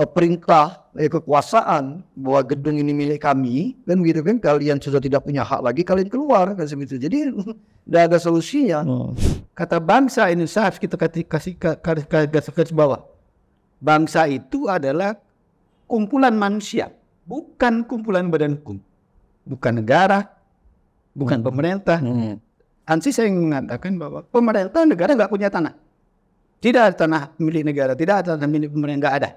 Eh, perintah eh, kekuasaan bahwa gedung ini milik kami dan gitu kan kalian sudah tidak punya hak lagi kalian keluar kan itu jadi tidak ada solusinya oh. kata bangsa ini harus kita kasih garis ke bawah bangsa itu adalah kumpulan manusia bukan kumpulan badan hukum bukan negara bukan hmm. pemerintah hmm. Ansi saya mengatakan bahwa pemerintah negara nggak punya tanah tidak ada tanah milik negara tidak ada tanah milik pemerintah nggak ada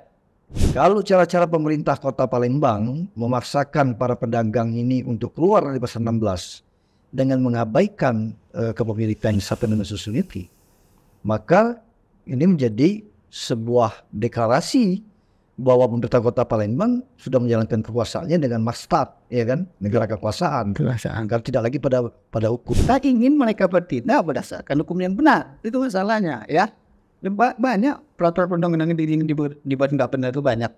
kalau cara-cara pemerintah kota Palembang memaksakan para pedagang ini untuk keluar dari pasar 16 dengan mengabaikan uh, kepemilikan Sapien dan Susuniti, maka ini menjadi sebuah deklarasi bahwa pemerintah kota Palembang sudah menjalankan kekuasaannya dengan mastat, ya kan, negara kekuasaan. Kekuasaan. Karena tidak lagi pada pada hukum. Kita ingin mereka bertindak berdasarkan hukum yang benar, itu masalahnya, ya. Banyak peraturan perundang-undang yang dibuat nggak benar itu banyak.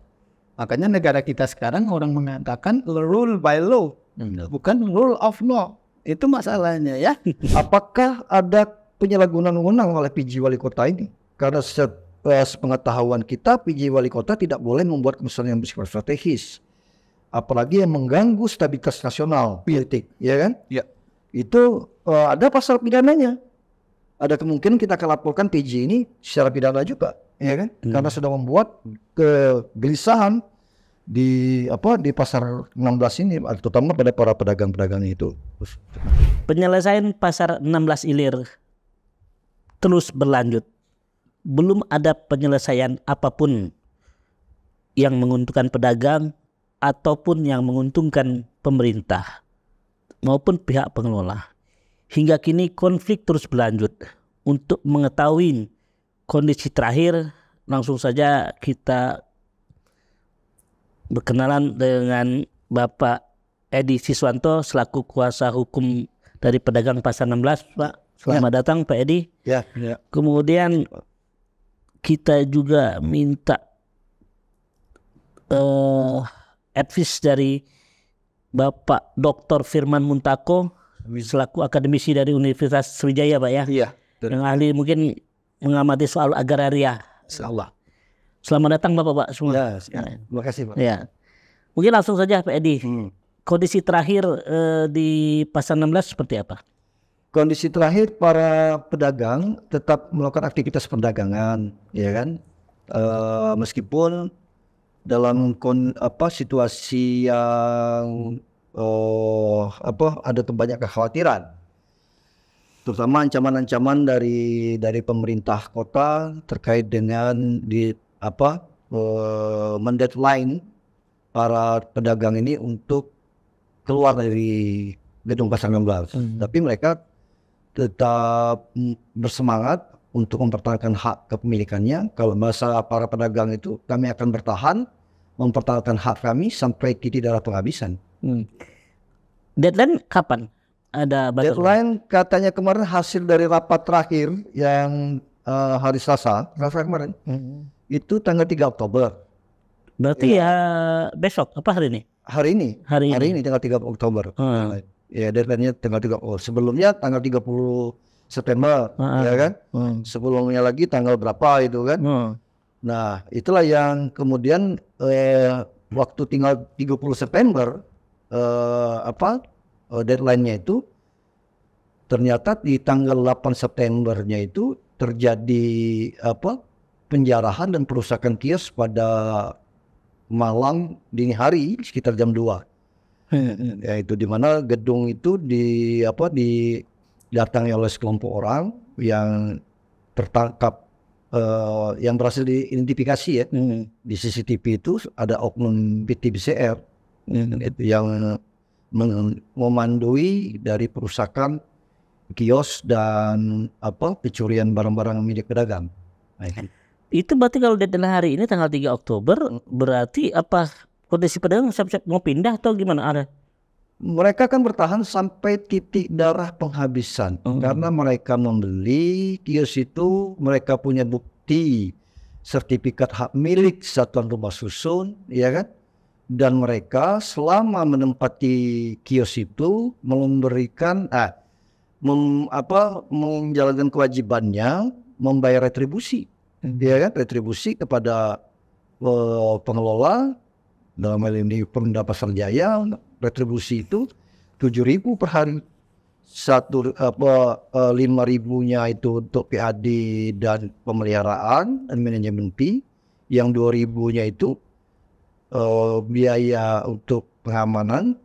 Makanya negara kita sekarang orang mengatakan rule by law, hmm. bukan rule of law. Itu masalahnya ya. Apakah ada penyalahgunaan wewenang oleh PJ wali kota ini? Karena se eh, sepengetahuan kita PJ wali kota tidak boleh membuat keputusan yang bersifat strategis. Apalagi yang mengganggu stabilitas nasional politik, ya kan? Ya. Itu uh, ada pasal pidananya. Ada kemungkinan kita akan laporkan PJ ini secara pidana juga ya kan? Hmm. Karena sudah membuat kegelisahan di apa di pasar 16 ini terutama pada para pedagang-pedagang itu. Penyelesaian pasar 16 ilir terus berlanjut. Belum ada penyelesaian apapun yang menguntungkan pedagang ataupun yang menguntungkan pemerintah maupun pihak pengelola. Hingga kini konflik terus berlanjut untuk mengetahui kondisi terakhir langsung saja kita berkenalan dengan Bapak Edi Siswanto selaku kuasa hukum dari pedagang pasar 16 Pak. Selamat ya. datang Pak Edi. Ya, ya. Kemudian kita juga minta uh, advice dari Bapak Dr. Firman Muntako selaku akademisi dari Universitas Sriwijaya Pak ya. Iya. Yang ahli mungkin mengamati soal agraria. Insyaallah. Selamat datang Bapak-bapak semua. Ya, Terima kasih Pak. Ya. Mungkin langsung saja Pak Edi. Hmm. Kondisi terakhir eh, di pasar 16 seperti apa? Kondisi terakhir para pedagang tetap melakukan aktivitas perdagangan, ya kan? E, meskipun dalam kon, apa situasi yang oh, apa ada banyak kekhawatiran, terutama ancaman-ancaman dari dari pemerintah kota terkait dengan di apa uh, mendeadline para pedagang ini untuk keluar dari gedung pasar 16. Hmm. Tapi mereka tetap bersemangat untuk mempertahankan hak kepemilikannya. Kalau masa para pedagang itu kami akan bertahan mempertahankan hak kami sampai titik darah penghabisan. Hmm. Deadline kapan? ada batas deadline lain. katanya kemarin hasil dari rapat terakhir yang uh, hari Selasa, Selasa kemarin. Hmm. Itu tanggal 3 Oktober. Berarti ya. ya besok apa hari ini? Hari ini. Hari ini, hari ini tanggal 3 Oktober. Hmm. Ya, deadline-nya tanggal 3 oh, sebelumnya tanggal 30 September, hmm. ya kan? Hmm. Sebelumnya lagi tanggal berapa itu kan? Hmm. Nah, itulah yang kemudian eh, waktu tinggal 30 September eh, apa uh, deadline-nya itu ternyata di tanggal 8 Septembernya itu terjadi apa penjarahan dan perusakan kios pada malam dini hari sekitar jam 2 hmm. ya, itu di mana gedung itu di apa di datangi oleh sekelompok orang yang tertangkap uh, yang berhasil diidentifikasi ya hmm. di CCTV itu ada oknum BTBCR hmm. itu yang memandui dari perusakan kios dan apa pencurian barang-barang milik pedagang. Nah, itu berarti kalau di tengah hari ini tanggal 3 Oktober berarti apa kondisi pedagang siap-siap mau pindah atau gimana ada? Mereka kan bertahan sampai titik darah penghabisan uh hmm. -huh. karena mereka membeli kios itu mereka punya bukti sertifikat hak milik satuan rumah susun, ya kan? dan mereka selama menempati kios itu memberikan ah, mem, apa menjalankan kewajibannya membayar retribusi hmm. ya kan retribusi kepada uh, pengelola dalam hal ini Pemda Pasar Jaya retribusi itu tujuh ribu per hari satu apa eh, lima ribunya itu untuk PAD dan pemeliharaan dan manajemen P yang dua ribunya itu uh, biaya untuk pengamanan,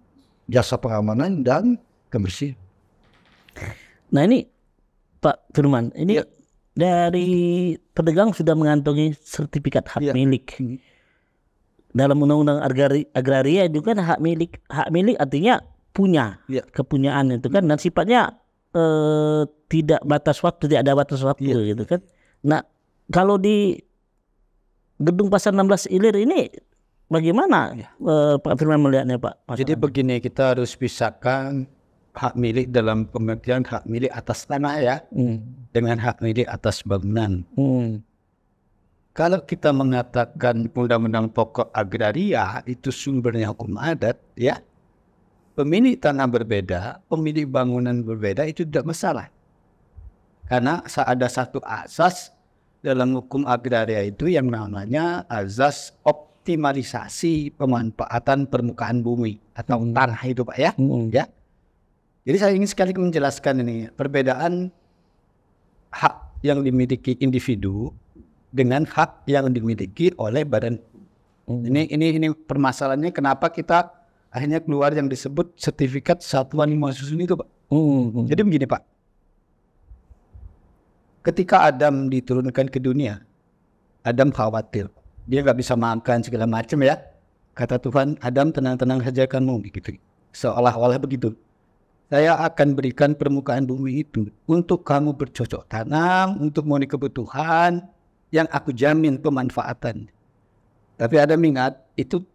jasa pengamanan dan kebersihan. Nah ini Pak Firman, ini ya. dari pedagang sudah mengantongi sertifikat hak ya. milik. Hmm. Dalam undang-undang agraria, itu kan hak milik, hak milik artinya punya, ya. kepunyaan itu kan dan sifatnya eh, tidak batas waktu, tidak ada batas waktu ya. gitu kan. Nah, kalau di Gedung Pasar 16 Ilir ini Bagaimana ya. uh, Pak Firman melihatnya Pak? Masalah. Jadi begini kita harus pisahkan hak milik dalam pemikiran hak milik atas tanah ya hmm. dengan hak milik atas bangunan. Hmm. Kalau kita mengatakan undang-undang pokok agraria itu sumbernya hukum adat ya pemilik tanah berbeda, pemilik bangunan berbeda itu tidak masalah. Karena ada satu asas dalam hukum agraria itu yang namanya azas op optimalisasi pemanfaatan permukaan bumi atau hmm. tanah itu Pak ya. Hmm. ya. Jadi saya ingin sekali menjelaskan ini perbedaan hak yang dimiliki individu dengan hak yang dimiliki oleh badan. Hmm. Ini ini ini permasalahannya kenapa kita akhirnya keluar yang disebut sertifikat satuan lima susun itu Pak. Hmm. Jadi begini Pak. Ketika Adam diturunkan ke dunia, Adam khawatir dia nggak bisa makan segala macam ya kata Tuhan Adam tenang-tenang saja kamu begitu, seolah-olah begitu saya akan berikan permukaan bumi itu untuk kamu bercocok tanam untuk memenuhi kebutuhan yang aku jamin pemanfaatan tapi ada ingat itu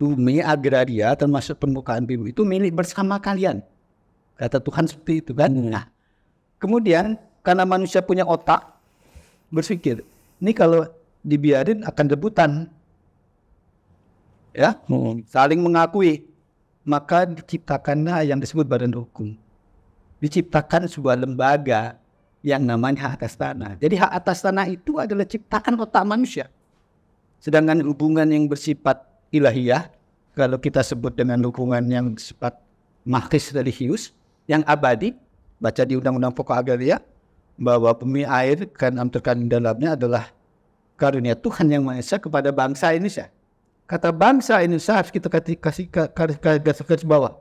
bumi agraria termasuk permukaan bumi itu milik bersama kalian kata Tuhan seperti itu kan hmm. nah kemudian karena manusia punya otak berpikir ini kalau dibiarin akan debutan. Ya, hmm. saling mengakui. Maka diciptakanlah yang disebut badan hukum. Diciptakan sebuah lembaga yang namanya hak atas tanah. Jadi hak atas tanah itu adalah ciptaan otak manusia. Sedangkan hubungan yang bersifat ilahiyah, kalau kita sebut dengan hubungan yang bersifat makis religius, yang abadi, baca di Undang-Undang Pokok Agraria, bahwa bumi air kan amterkan dalamnya adalah karunia Tuhan yang Maha Esa kepada bangsa Indonesia. Kata bangsa Indonesia harus kita kasih garis-garis bawah.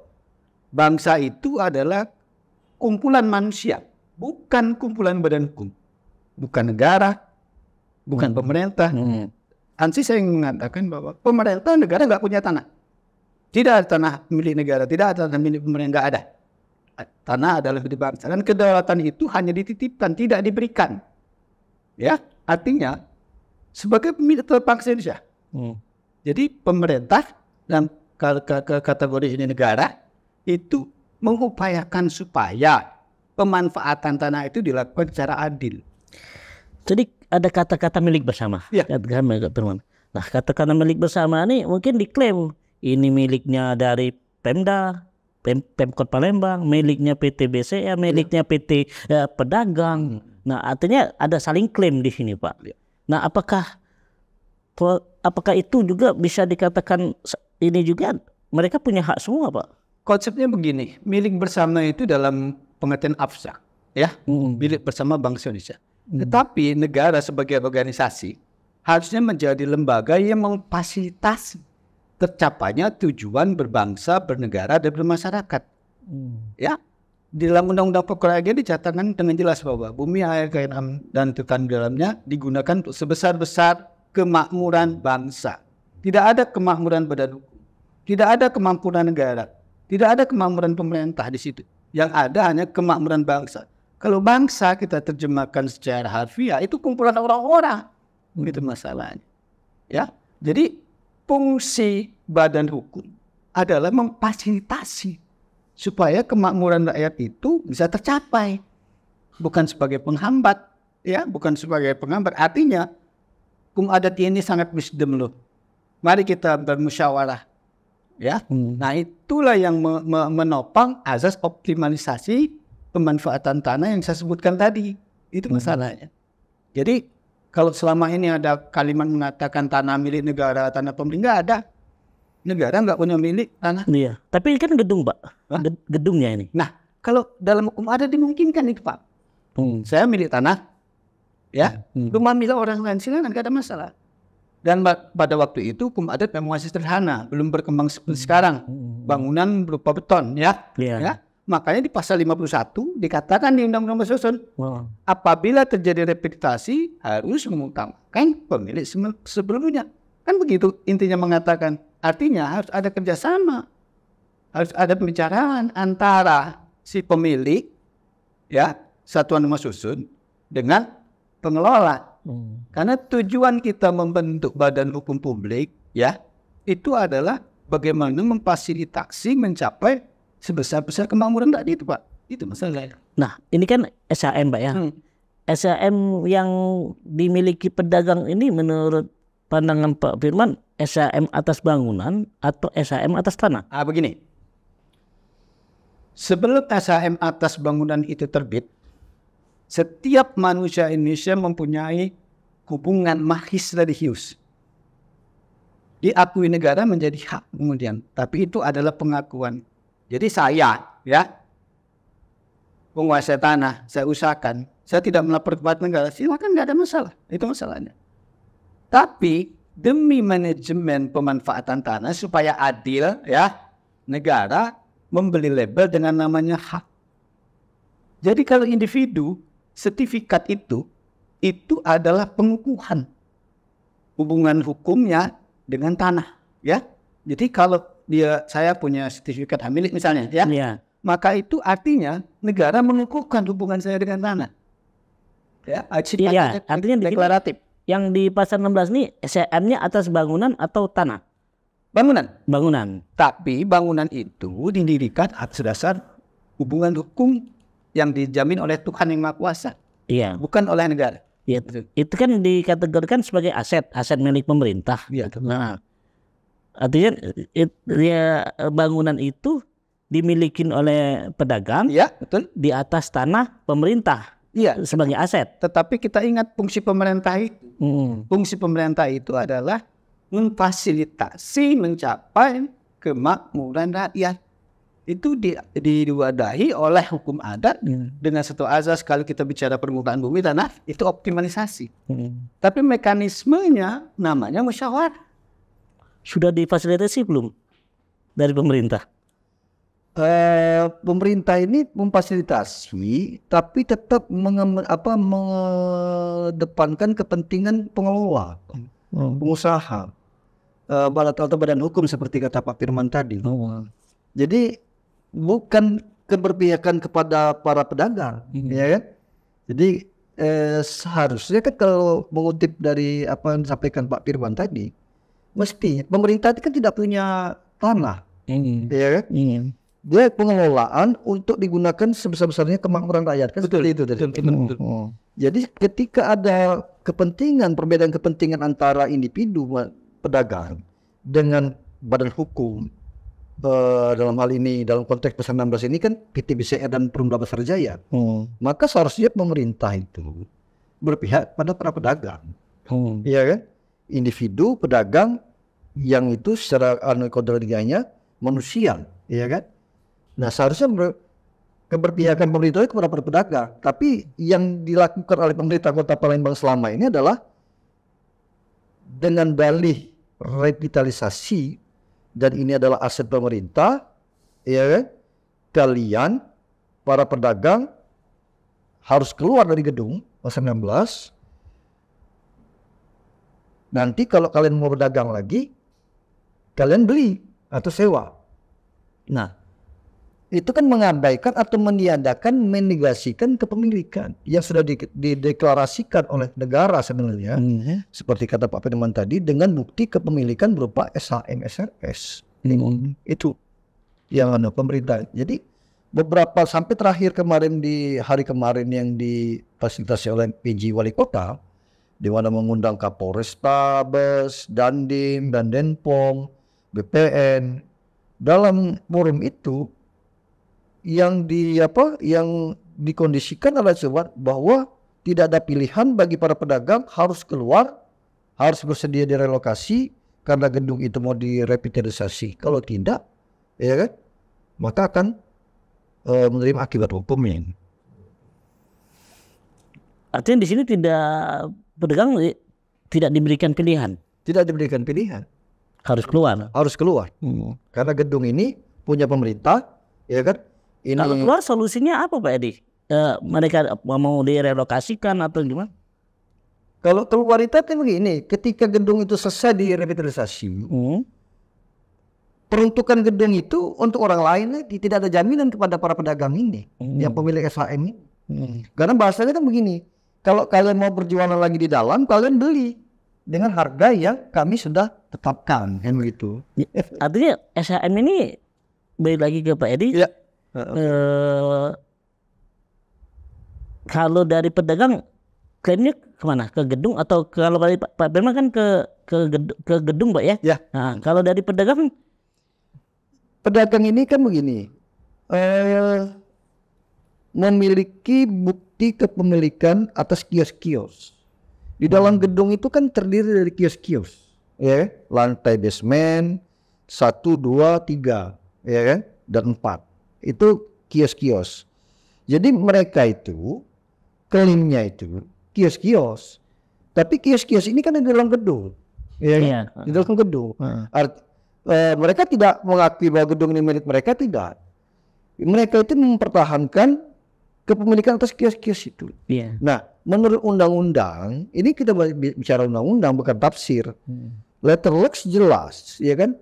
Bangsa itu adalah kumpulan manusia, bukan kumpulan badan hukum, bukan negara, bukan hmm. pemerintah. Hmm. Ansi saya mengatakan bahwa pemerintah negara nggak punya tanah. Tidak ada tanah milik negara, tidak ada tanah milik pemerintah, nggak ada. Tanah adalah milik bangsa. Dan kedaulatan itu hanya dititipkan, tidak diberikan. Ya, artinya sebagai pemilik terbank Indonesia. Hmm. Jadi pemerintah dan ke, kategori ini negara itu mengupayakan supaya pemanfaatan tanah itu dilakukan secara adil. Jadi ada kata-kata milik bersama. Ya. Kata-kata Nah kata-kata milik bersama ini mungkin diklaim ini miliknya dari Pemda, Pem Pemkot Palembang, miliknya PT BCA, miliknya PT eh, pedagang. Nah, artinya ada saling klaim di sini, Pak. Iya. Nah, apakah apakah itu juga bisa dikatakan ini juga mereka punya hak semua, Pak? Konsepnya begini, milik bersama itu dalam pengertian AFSA, ya, hmm. milik bersama bangsa Indonesia. Hmm. Tetapi negara sebagai organisasi harusnya menjadi lembaga yang memfasilitasi tercapainya tujuan berbangsa, bernegara dan bermasyarakat. Hmm. Ya, di dalam Undang-Undang Pokok Perkerajaan dicatatkan dengan jelas bahwa bumi, air, kekayaan dan tekan di dalamnya digunakan untuk sebesar-besar kemakmuran bangsa. Tidak ada kemakmuran badan hukum, tidak ada kemampuan negara, tidak ada kemakmuran pemerintah di situ. Yang ada hanya kemakmuran bangsa. Kalau bangsa kita terjemahkan secara harfiah itu kumpulan orang-orang, hmm. itu masalahnya. Ya, jadi fungsi badan hukum adalah memfasilitasi supaya kemakmuran rakyat itu bisa tercapai bukan sebagai penghambat ya bukan sebagai penghambat artinya hukum adat ini sangat wisdom loh mari kita bermusyawarah ya hmm. nah itulah yang me me menopang azas optimalisasi pemanfaatan tanah yang saya sebutkan tadi itu hmm. masalahnya jadi kalau selama ini ada kalimat mengatakan tanah milik negara tanah pemerintah ada negara nggak punya milik tanah. Iya. Tapi kan gedung, Pak. Hah? Gedungnya ini. Nah, kalau dalam hukum ada dimungkinkan itu, Pak. Hmm. Saya milik tanah, ya. Hmm. Rumah hmm. milik orang lain silakan, nggak ada masalah. Dan pada waktu itu hukum adat memang masih sederhana, belum berkembang seperti hmm. sekarang. Hmm. Hmm. Bangunan berupa beton, ya. Iya. ya. Makanya di pasal 51 dikatakan di Undang-Undang Susun, wow. apabila terjadi repetitasi harus mengutamakan pemilik sebelumnya. Kan begitu intinya mengatakan. Artinya harus ada kerjasama, harus ada pembicaraan antara si pemilik ya satuan rumah susun dengan pengelola. Hmm. Karena tujuan kita membentuk badan hukum publik ya itu adalah bagaimana memfasilitasi mencapai sebesar-besar kemakmuran tadi itu Pak. Itu masalahnya. Nah ini kan SHM Pak ya. Hmm. SHM yang dimiliki pedagang ini menurut pandangan Pak Firman SHM atas bangunan atau SHM atas tanah? Ah begini. Sebelum SHM atas bangunan itu terbit, setiap manusia Indonesia mempunyai hubungan mahis religius. Diakui negara menjadi hak kemudian, tapi itu adalah pengakuan. Jadi saya ya penguasa tanah saya usahakan saya tidak melapor kepada negara silakan nggak ada masalah itu masalahnya tapi demi manajemen pemanfaatan tanah supaya adil ya, negara membeli label dengan namanya hak. Jadi kalau individu, sertifikat itu itu adalah pengukuhan hubungan hukumnya dengan tanah, ya. Jadi kalau dia saya punya sertifikat hak milik misalnya, ya. ya. Maka itu artinya negara mengukuhkan hubungan saya dengan tanah. Ya, iya, artinya, ya, artinya deklaratif yang di pasar 16 ini SCM-nya e atas bangunan atau tanah? Bangunan. Bangunan. Tapi bangunan itu didirikan atas dasar hubungan hukum yang dijamin oleh Tuhan yang Maha Kuasa. Iya. Bukan oleh negara. Iya. Itu kan dikategorikan sebagai aset, aset milik pemerintah. Iya. Gitu. Nah, artinya it, ya, bangunan itu dimiliki oleh pedagang. Iya, betul. Di atas tanah pemerintah. Iya. Sebagai aset. Tetapi kita ingat fungsi pemerintah itu. Hmm. Fungsi pemerintah itu adalah memfasilitasi mencapai kemakmuran rakyat. Itu di, diwadahi oleh hukum adat hmm. dengan satu azas kalau kita bicara permukaan bumi tanah itu optimalisasi. Hmm. Tapi mekanismenya namanya musyawarah. Sudah difasilitasi belum dari pemerintah? Eh, pemerintah ini memfasilitasi tapi tetap menge, apa, mengedepankan kepentingan pengelola, oh. pengusaha, eh, balat atau badan hukum seperti kata Pak Firman tadi. Oh. Jadi bukan keberpihakan kepada para pedagang, hmm. ya kan? Jadi eh, seharusnya kan kalau mengutip dari apa yang disampaikan Pak Firman tadi, mesti pemerintah itu kan tidak punya tanah, hmm. ya kan? dia pengelolaan untuk digunakan sebesar-besarnya kemakmuran rakyat kan betul, itu tadi. Betul, betul, hmm, betul. Oh. Jadi ketika ada kepentingan perbedaan kepentingan antara individu pedagang dengan badan hukum uh, dalam hal ini dalam konteks pasal 16 ini kan PT BCR dan Perumda Besar Jaya. Oh. Maka seharusnya pemerintah itu berpihak pada para pedagang. Oh. Iya kan? Individu pedagang yang itu secara anu kodratnya manusia, iya kan? Nah seharusnya keberpihakan pemerintah itu kepada para pedagang. Tapi yang dilakukan oleh pemerintah kota Palembang selama ini adalah dengan dalih revitalisasi dan ini adalah aset pemerintah, ya kan? Kalian para pedagang harus keluar dari gedung pas 19. Nanti kalau kalian mau berdagang lagi, kalian beli atau sewa. Nah, itu kan mengabaikan atau meniadakan menegasikan kepemilikan yang sudah dideklarasikan oleh negara sebenarnya hmm. Ya. seperti kata Pak Firman tadi dengan bukti kepemilikan berupa SHM SRS hmm. itu yang ada pemerintah jadi beberapa sampai terakhir kemarin di hari kemarin yang difasilitasi oleh PJ Wali Kota di mana mengundang Kapolres Tabes, Dandim, dan Denpom, BPN dalam forum itu yang di apa yang dikondisikan adalah sebab bahwa tidak ada pilihan bagi para pedagang harus keluar, harus bersedia direlokasi karena gedung itu mau direvitalisasi. Kalau tidak, ya kan, maka akan e, menerima akibat hukumnya. Artinya di sini tidak pedagang eh, tidak diberikan pilihan. Tidak diberikan pilihan. Harus keluar. Harus keluar. Hmm. Karena gedung ini punya pemerintah, ya kan? Ini... Kalau keluar solusinya apa Pak Edi? E, mereka mau direlokasikan atau gimana? Kalau keluar itu kan begini, ketika gedung itu selesai direvitalisasi, hmm. peruntukan gedung itu untuk orang lain tidak ada jaminan kepada para pedagang ini, hmm. yang pemilik SHM ini. Hmm. Karena bahasanya kan begini, kalau kalian mau berjualan lagi di dalam, kalian beli dengan harga yang kami sudah tetapkan, kan begitu. Ya, artinya SHM ini balik lagi ke Pak Edi, ya. Uh kalau dari pedagang klaimnya kemana? Ke gedung atau kalau dari Pak, Pak kan ke ke gedung, ke gedung, Pak ya? Ya. Nah, kalau dari pedagang pedagang ini kan begini. Eh memiliki bukti kepemilikan atas kios-kios. Di dalam hmm. gedung itu kan terdiri dari kios-kios, ya, lantai basement satu, dua, tiga, ya kan? dan empat itu kios-kios. Jadi mereka itu klaimnya itu kios-kios. Tapi kios-kios ini kan ada dalam gedung. Ya, kan? iya. Di dalam gedung. Uh. Art, eh, mereka tidak mengakui bahwa gedung ini milik mereka tidak. Mereka itu mempertahankan kepemilikan atas kios-kios itu. Iya. Nah, menurut undang-undang, ini kita bicara undang-undang bukan tafsir. Hmm. Letter Lex jelas, ya kan?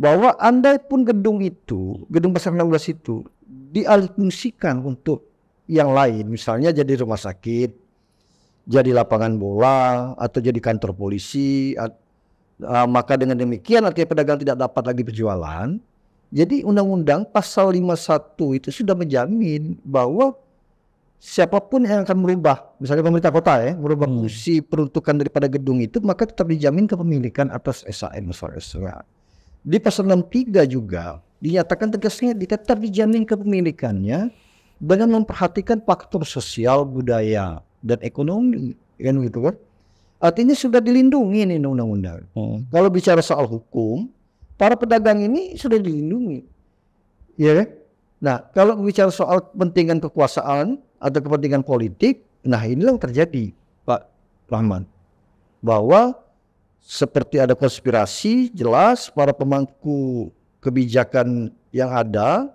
bahwa andai pun gedung itu, gedung pasar 16 itu dialihfungsikan untuk yang lain, misalnya jadi rumah sakit, jadi lapangan bola, atau jadi kantor polisi, ah, maka dengan demikian artinya pedagang tidak dapat lagi berjualan. Jadi undang-undang pasal 51 itu sudah menjamin bahwa siapapun yang akan merubah, misalnya pemerintah kota ya, merubah hmm. fungsi peruntukan daripada gedung itu, maka tetap dijamin kepemilikan atas SAN Sulawesi di pasal 63 juga dinyatakan tegasnya tetap dijamin kepemilikannya dengan memperhatikan faktor sosial, budaya, dan ekonomi. Kan gitu kan? Artinya sudah dilindungi ini undang-undang. Hmm. Kalau bicara soal hukum, para pedagang ini sudah dilindungi. Ya kan? Nah, kalau bicara soal kepentingan kekuasaan atau kepentingan politik, nah inilah yang terjadi, Pak Rahman. Bahwa seperti ada konspirasi jelas para pemangku kebijakan yang ada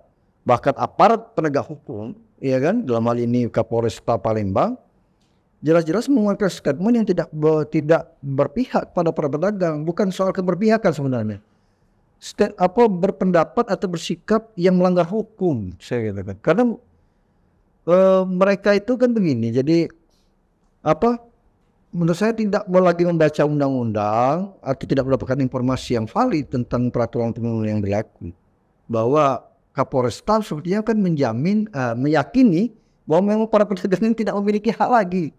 bahkan aparat penegak hukum ya kan dalam hal ini Kapolres Papua Palembang jelas-jelas mengeluarkan statement yang tidak be, tidak berpihak pada para pedagang bukan soal keberpihakan sebenarnya Stand, apa berpendapat atau bersikap yang melanggar hukum saya katakan karena e, mereka itu kan begini jadi apa menurut saya tidak boleh lagi membaca undang-undang atau tidak mendapatkan informasi yang valid tentang peraturan pemilu yang berlaku bahwa Kapolres Staff sepertinya kan menjamin uh, meyakini bahwa memang para pedagang ini tidak memiliki hak lagi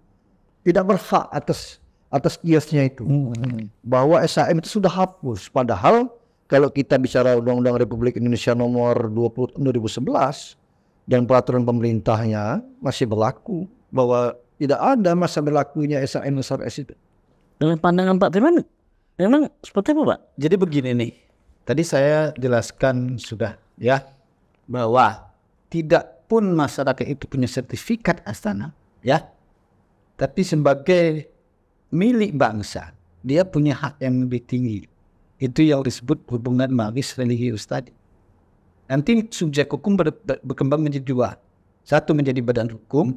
tidak berhak atas atas kiosnya itu hmm. hmm, hmm. bahwa SHM itu sudah hapus padahal kalau kita bicara Undang-Undang Republik Indonesia nomor 20 2011 dan peraturan pemerintahnya masih berlaku bahwa tidak ada masa berlakunya Nusar S itu. Dengan pandangan Pak Firman, memang seperti apa Pak? Jadi begini nih, tadi saya jelaskan sudah ya bahwa tidak pun masyarakat itu punya sertifikat Astana ya, tapi sebagai milik bangsa dia punya hak yang lebih tinggi. Itu yang disebut hubungan magis religius tadi. Nanti subjek hukum berkembang menjadi dua. Satu menjadi badan hukum,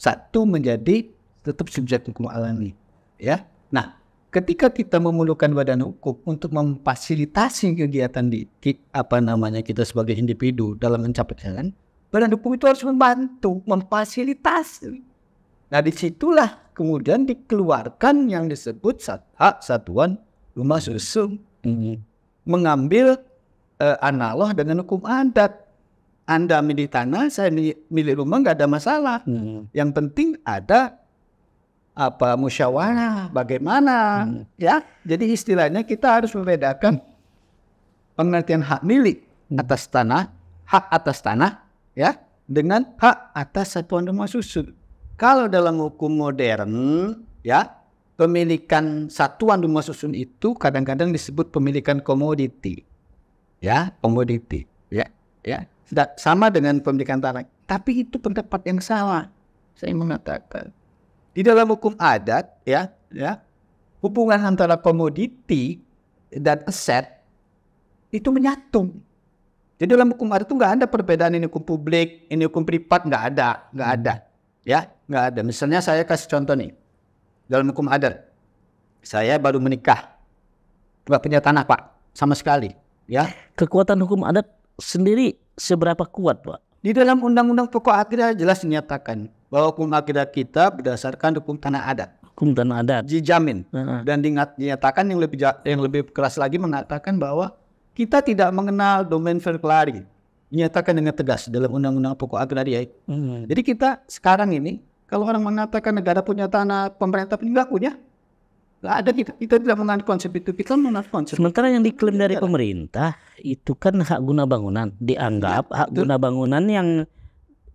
satu menjadi tetap subjek hukum alami. Ya. Nah, ketika kita memerlukan badan hukum untuk memfasilitasi kegiatan di, di apa namanya kita sebagai individu dalam mencapai jalan, badan hukum itu harus membantu, memfasilitasi. Nah, disitulah kemudian dikeluarkan yang disebut hak satuan rumah susun. Mm -hmm. Mengambil uh, analog dengan hukum adat anda milik tanah, saya milih rumah, nggak ada masalah. Hmm. Yang penting ada apa musyawarah, bagaimana, hmm. ya. Jadi istilahnya kita harus membedakan pengertian hak milik hmm. atas tanah, hak atas tanah, ya, dengan hak atas satuan rumah susun. Kalau dalam hukum modern, ya, pemilikan satuan rumah susun itu kadang-kadang disebut pemilikan komoditi, ya, komoditi, ya, ya sama dengan pemilikan tanah. Tapi itu pendapat yang salah. Saya mengatakan di dalam hukum adat ya ya hubungan antara komoditi dan aset itu menyatu. Jadi dalam hukum adat itu nggak ada perbedaan ini hukum publik, ini hukum privat nggak ada, nggak ada, ya nggak ada. Misalnya saya kasih contoh nih dalam hukum adat, saya baru menikah, nggak punya tanah pak, sama sekali, ya. Kekuatan hukum adat sendiri seberapa kuat Pak? Di dalam Undang-Undang Pokok Akidah jelas dinyatakan bahwa hukum akidah kita berdasarkan hukum tanah adat. Hukum tanah adat. Dijamin. Uh -huh. Dan dinyatakan yang lebih yang lebih keras lagi mengatakan bahwa kita tidak mengenal domain verklari. Dinyatakan dengan tegas dalam Undang-Undang Pokok Agraria. Uh hmm. -huh. Jadi kita sekarang ini kalau orang mengatakan negara punya tanah, pemerintah punya nggak punya. Gak ada kita, kita tidak menahan konsep itu. Kita menahan konsep. Sementara yang diklaim dari pemerintah itu kan hak guna bangunan. Dianggap ya, hak guna bangunan yang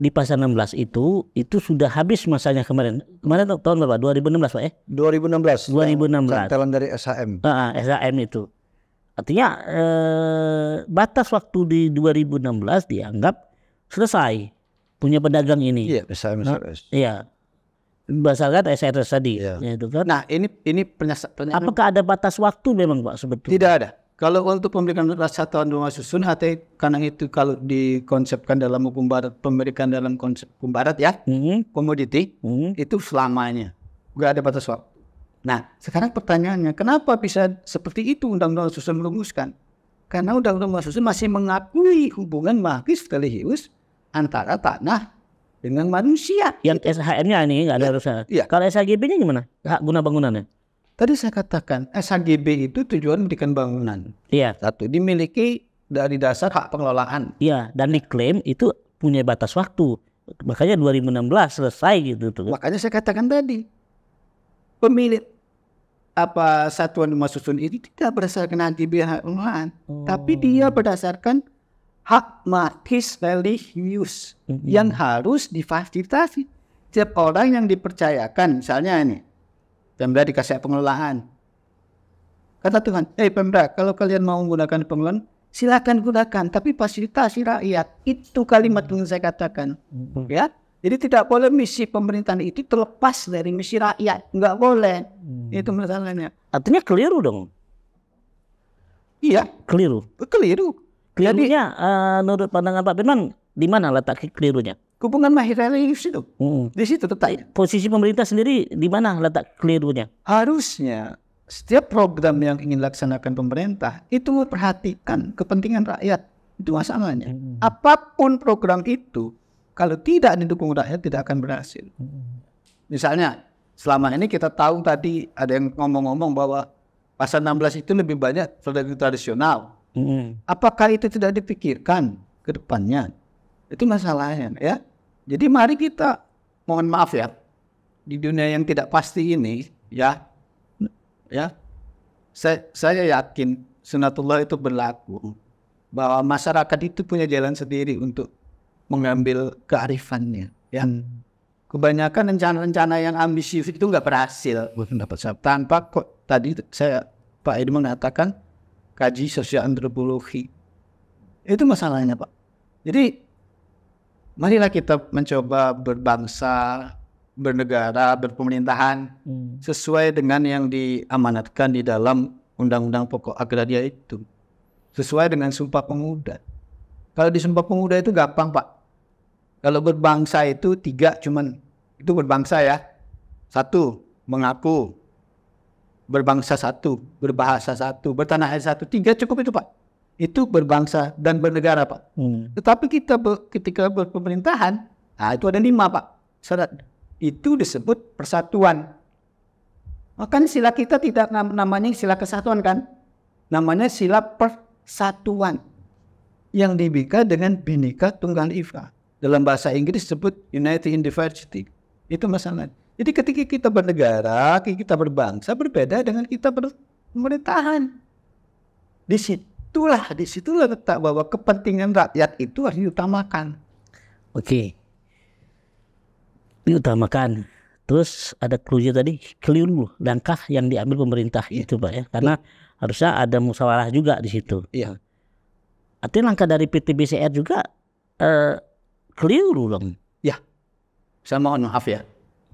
di pasal 16 itu itu sudah habis masanya kemarin. Kemarin tahun berapa? 2016 Pak ya? Eh? 2016. 2016. Telan dari SHM. Uh, ah, ah, SHM itu. Artinya eh, batas waktu di 2016 dianggap selesai punya pedagang ini. Iya, SHM Iya. Nah, iya berdasarkan SRS tadi. Iya. Ya. kan. Nah ini ini pernyataan. Apakah ada batas waktu memang Pak sebetulnya? Tidak ada. Kalau untuk rasa tahun dua susun hati karena itu kalau dikonsepkan dalam hukum barat, pemberikan dalam konsep hukum barat ya, mm-hmm. komoditi mm-hmm. itu selamanya, nggak ada batas waktu. Nah, sekarang pertanyaannya, kenapa bisa seperti itu undang-undang susun merumuskan? Karena undang-undang susun masih mengakui hubungan magis religius antara tanah dengan manusia. Yang SHM-nya ini nggak ada ya. urusan. Ya. Kalau SHGB-nya gimana? Hak guna bangunannya? Tadi saya katakan SHGB itu tujuan memberikan bangunan. Iya. Satu dimiliki dari dasar hak pengelolaan. Iya, dan diklaim itu punya batas waktu. Makanya 2016 selesai gitu tuh. Makanya saya katakan tadi pemilik apa satuan rumah susun ini tidak berdasarkan HGB pengelolaan, oh. tapi dia berdasarkan hak matis religius hmm. yang harus difasilitasi setiap orang yang dipercayakan misalnya ini Pemda dikasih pengelolaan kata Tuhan eh hey, Pemda kalau kalian mau menggunakan pengelolaan silakan gunakan tapi fasilitasi rakyat itu kalimat yang saya katakan hmm. ya jadi tidak boleh misi pemerintahan itu terlepas dari misi rakyat. Nggak boleh. Hmm. Itu masalahnya. Artinya keliru dong. Iya. Keliru. Keliru. Kelirunya, Jadi, uh, menurut pandangan Pak Firman, di mana letak kelirunya? Hubungan mahir-mahir itu. Hmm. Di situ tetap. Posisi pemerintah sendiri di mana letak kelirunya? Harusnya setiap program yang ingin laksanakan pemerintah itu memperhatikan kepentingan rakyat. Itu masalahnya. Hmm. Apapun program itu, kalau tidak didukung rakyat tidak akan berhasil. Hmm. Misalnya, selama ini kita tahu tadi ada yang ngomong-ngomong bahwa pasal 16 itu lebih banyak perdagangan tradisional Apakah itu tidak dipikirkan ke depannya? Itu masalahnya ya. Jadi mari kita mohon maaf ya di dunia yang tidak pasti ini ya ya saya, saya yakin sunatullah itu berlaku bahwa masyarakat itu punya jalan sendiri untuk mengambil kearifannya ya hmm. kebanyakan rencana-rencana yang ambisius itu nggak berhasil tanpa kok tadi saya Pak Edi mengatakan kaji sosial antropologi. Itu masalahnya, Pak. Jadi marilah kita mencoba berbangsa, bernegara, berpemerintahan hmm. sesuai dengan yang diamanatkan di dalam undang-undang pokok agraria itu. Sesuai dengan sumpah pemuda. Kalau di sumpah pemuda itu gampang, Pak. Kalau berbangsa itu tiga cuman itu berbangsa ya. Satu, mengaku berbangsa satu, berbahasa satu, bertanah air satu, tiga cukup itu Pak. Itu berbangsa dan bernegara Pak. Hmm. Tetapi kita ber, ketika berpemerintahan, nah itu ada lima Pak syarat. Itu disebut persatuan. Makanya sila kita tidak namanya sila kesatuan kan? Namanya sila persatuan yang dibika dengan binika Tunggal Ika. Dalam bahasa Inggris disebut United in Diversity. Itu masalah. Jadi ketika kita bernegara, kita berbangsa berbeda dengan kita pemerintahan. Di situlah, di situlah letak bahwa kepentingan rakyat itu harus diutamakan. Oke. Diutamakan. Terus ada clue tadi, keliru langkah yang diambil pemerintah yeah. itu Pak ya. Karena yeah. harusnya ada musyawarah juga di situ. Iya. Artinya langkah dari PT BCR juga uh, keliru dong. Ya. Saya mohon maaf ya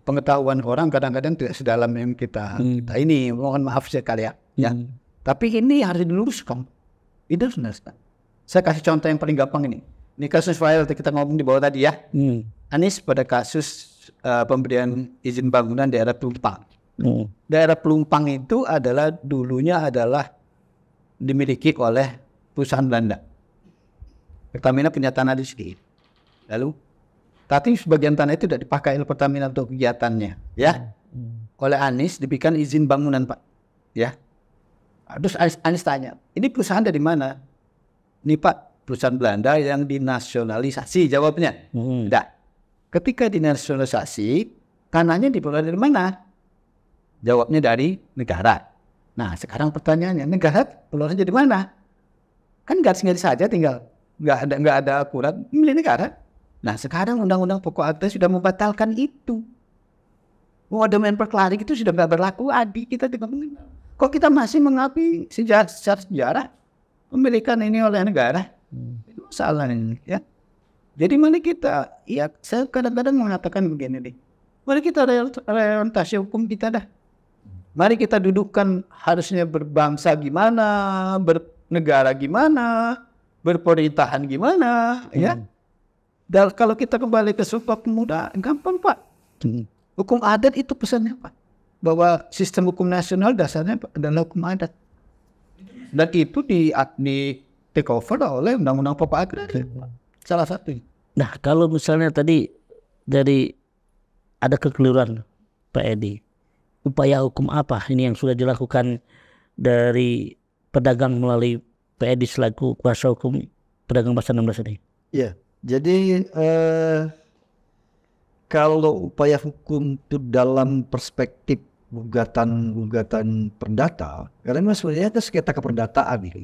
pengetahuan orang kadang-kadang tidak sedalam yang kita, hmm. kita ini. Mohon maaf sekali ya. ya. Hmm. ya. Tapi ini harus diluruskan. Itu harus Saya kasih contoh yang paling gampang ini. Ini kasus file kita ngomong di bawah tadi ya. Hmm. Anies pada kasus uh, pemberian izin bangunan daerah Pelumpang. Hmm. Daerah Pelumpang itu adalah dulunya adalah dimiliki oleh perusahaan Belanda. Pertamina punya tanah di sini. Lalu tapi sebagian tanah itu tidak dipakai oleh Pertamina untuk kegiatannya, ya. Hmm, hmm. Oleh Anies diberikan izin bangunan, Pak. Ya. Terus Anies, Anies tanya, "Ini perusahaan dari mana?" "Ini Pak, perusahaan Belanda yang dinasionalisasi," jawabnya. Hmm. Ketika dinasionalisasi, tanahnya diperoleh dari mana? Jawabnya dari negara. Nah, sekarang pertanyaannya, negara peluangnya dari mana? Kan garis-garis saja tinggal nggak ada nggak ada akurat milik negara. Nah sekarang undang-undang pokok akta sudah membatalkan itu. Wah oh, domain perkelahian itu sudah tidak berlaku adi kita tidak mengenal. Kok kita masih mengapi sejarah, sejarah, sejarah pemilikan ini oleh negara? Hmm. Itu masalah ini ya. Jadi mari kita, ya saya kadang-kadang mengatakan begini nih. Mari kita reorientasi hukum kita dah. Mari kita dudukkan harusnya berbangsa gimana, bernegara gimana, berperintahan gimana, ya. hmm. ya dan kalau kita kembali ke sumpah pemuda, gampang Pak. Hmm. Hukum adat itu pesannya Pak. Bahwa sistem hukum nasional dasarnya adalah hukum adat. Dan itu di, di take over oleh Undang-Undang Papua Agraria. Hmm. Salah satu. Nah kalau misalnya tadi dari ada kekeliruan Pak Edi. Upaya hukum apa ini yang sudah dilakukan dari pedagang melalui Pak Edi selaku kuasa hukum pedagang pasar 16 ini? Iya. Yeah jadi eh, kalau upaya hukum itu dalam perspektif gugatan-gugatan perdata, karena sebenarnya itu sekitar keperdataan ini.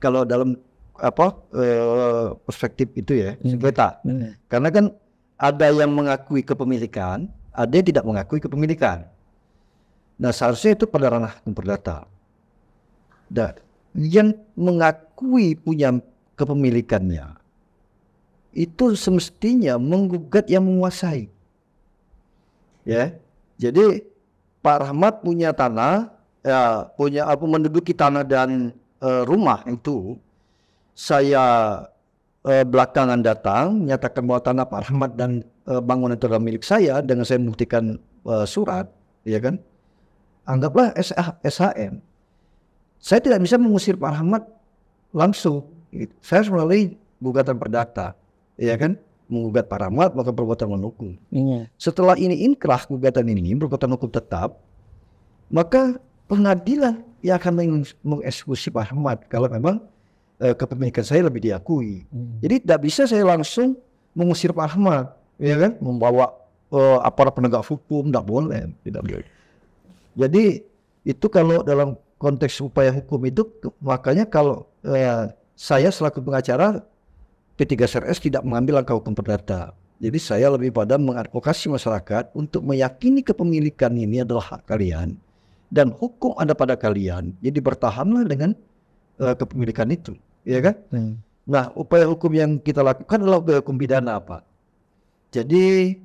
Kalau dalam apa eh, perspektif itu ya iya, sengketa, hmm. karena kan ada yang mengakui kepemilikan, ada yang tidak mengakui kepemilikan. Nah seharusnya itu pada ranah hukum perdata. Dan yang mengakui punya kepemilikannya itu semestinya menggugat yang menguasai. Ya. Jadi Pak Rahmat punya tanah, ya, punya apa menduduki tanah dan uh, rumah itu saya uh, belakangan datang menyatakan bahwa tanah Pak Rahmat dan uh, bangunan itu adalah milik saya dengan saya membuktikan uh, surat, ya kan? Anggaplah SHM. Saya tidak bisa mengusir Pak Rahmat langsung. Saya melalui gugatan perdata ya kan? Menggugat para muat maka perbuatan hukum. Iya. Setelah ini inkrah gugatan ini perbuatan hukum tetap, maka pengadilan yang akan mengeksekusi Pak Ahmad kalau memang eh, kepemilikan saya lebih diakui. Hmm. Jadi tidak bisa saya langsung mengusir Pak Ahmad, ya kan? Membawa eh, aparat penegak hukum tidak boleh, tidak boleh. Jadi itu kalau dalam konteks upaya hukum itu makanya kalau eh, saya selaku pengacara P3SRS tidak mengambil langkah hukum perdata. Jadi saya lebih pada mengadvokasi masyarakat untuk meyakini kepemilikan ini adalah hak kalian dan hukum ada pada kalian. Jadi bertahanlah dengan uh, kepemilikan itu, ya kan? Hmm. Nah, upaya hukum yang kita lakukan adalah upaya hukum pidana apa? Jadi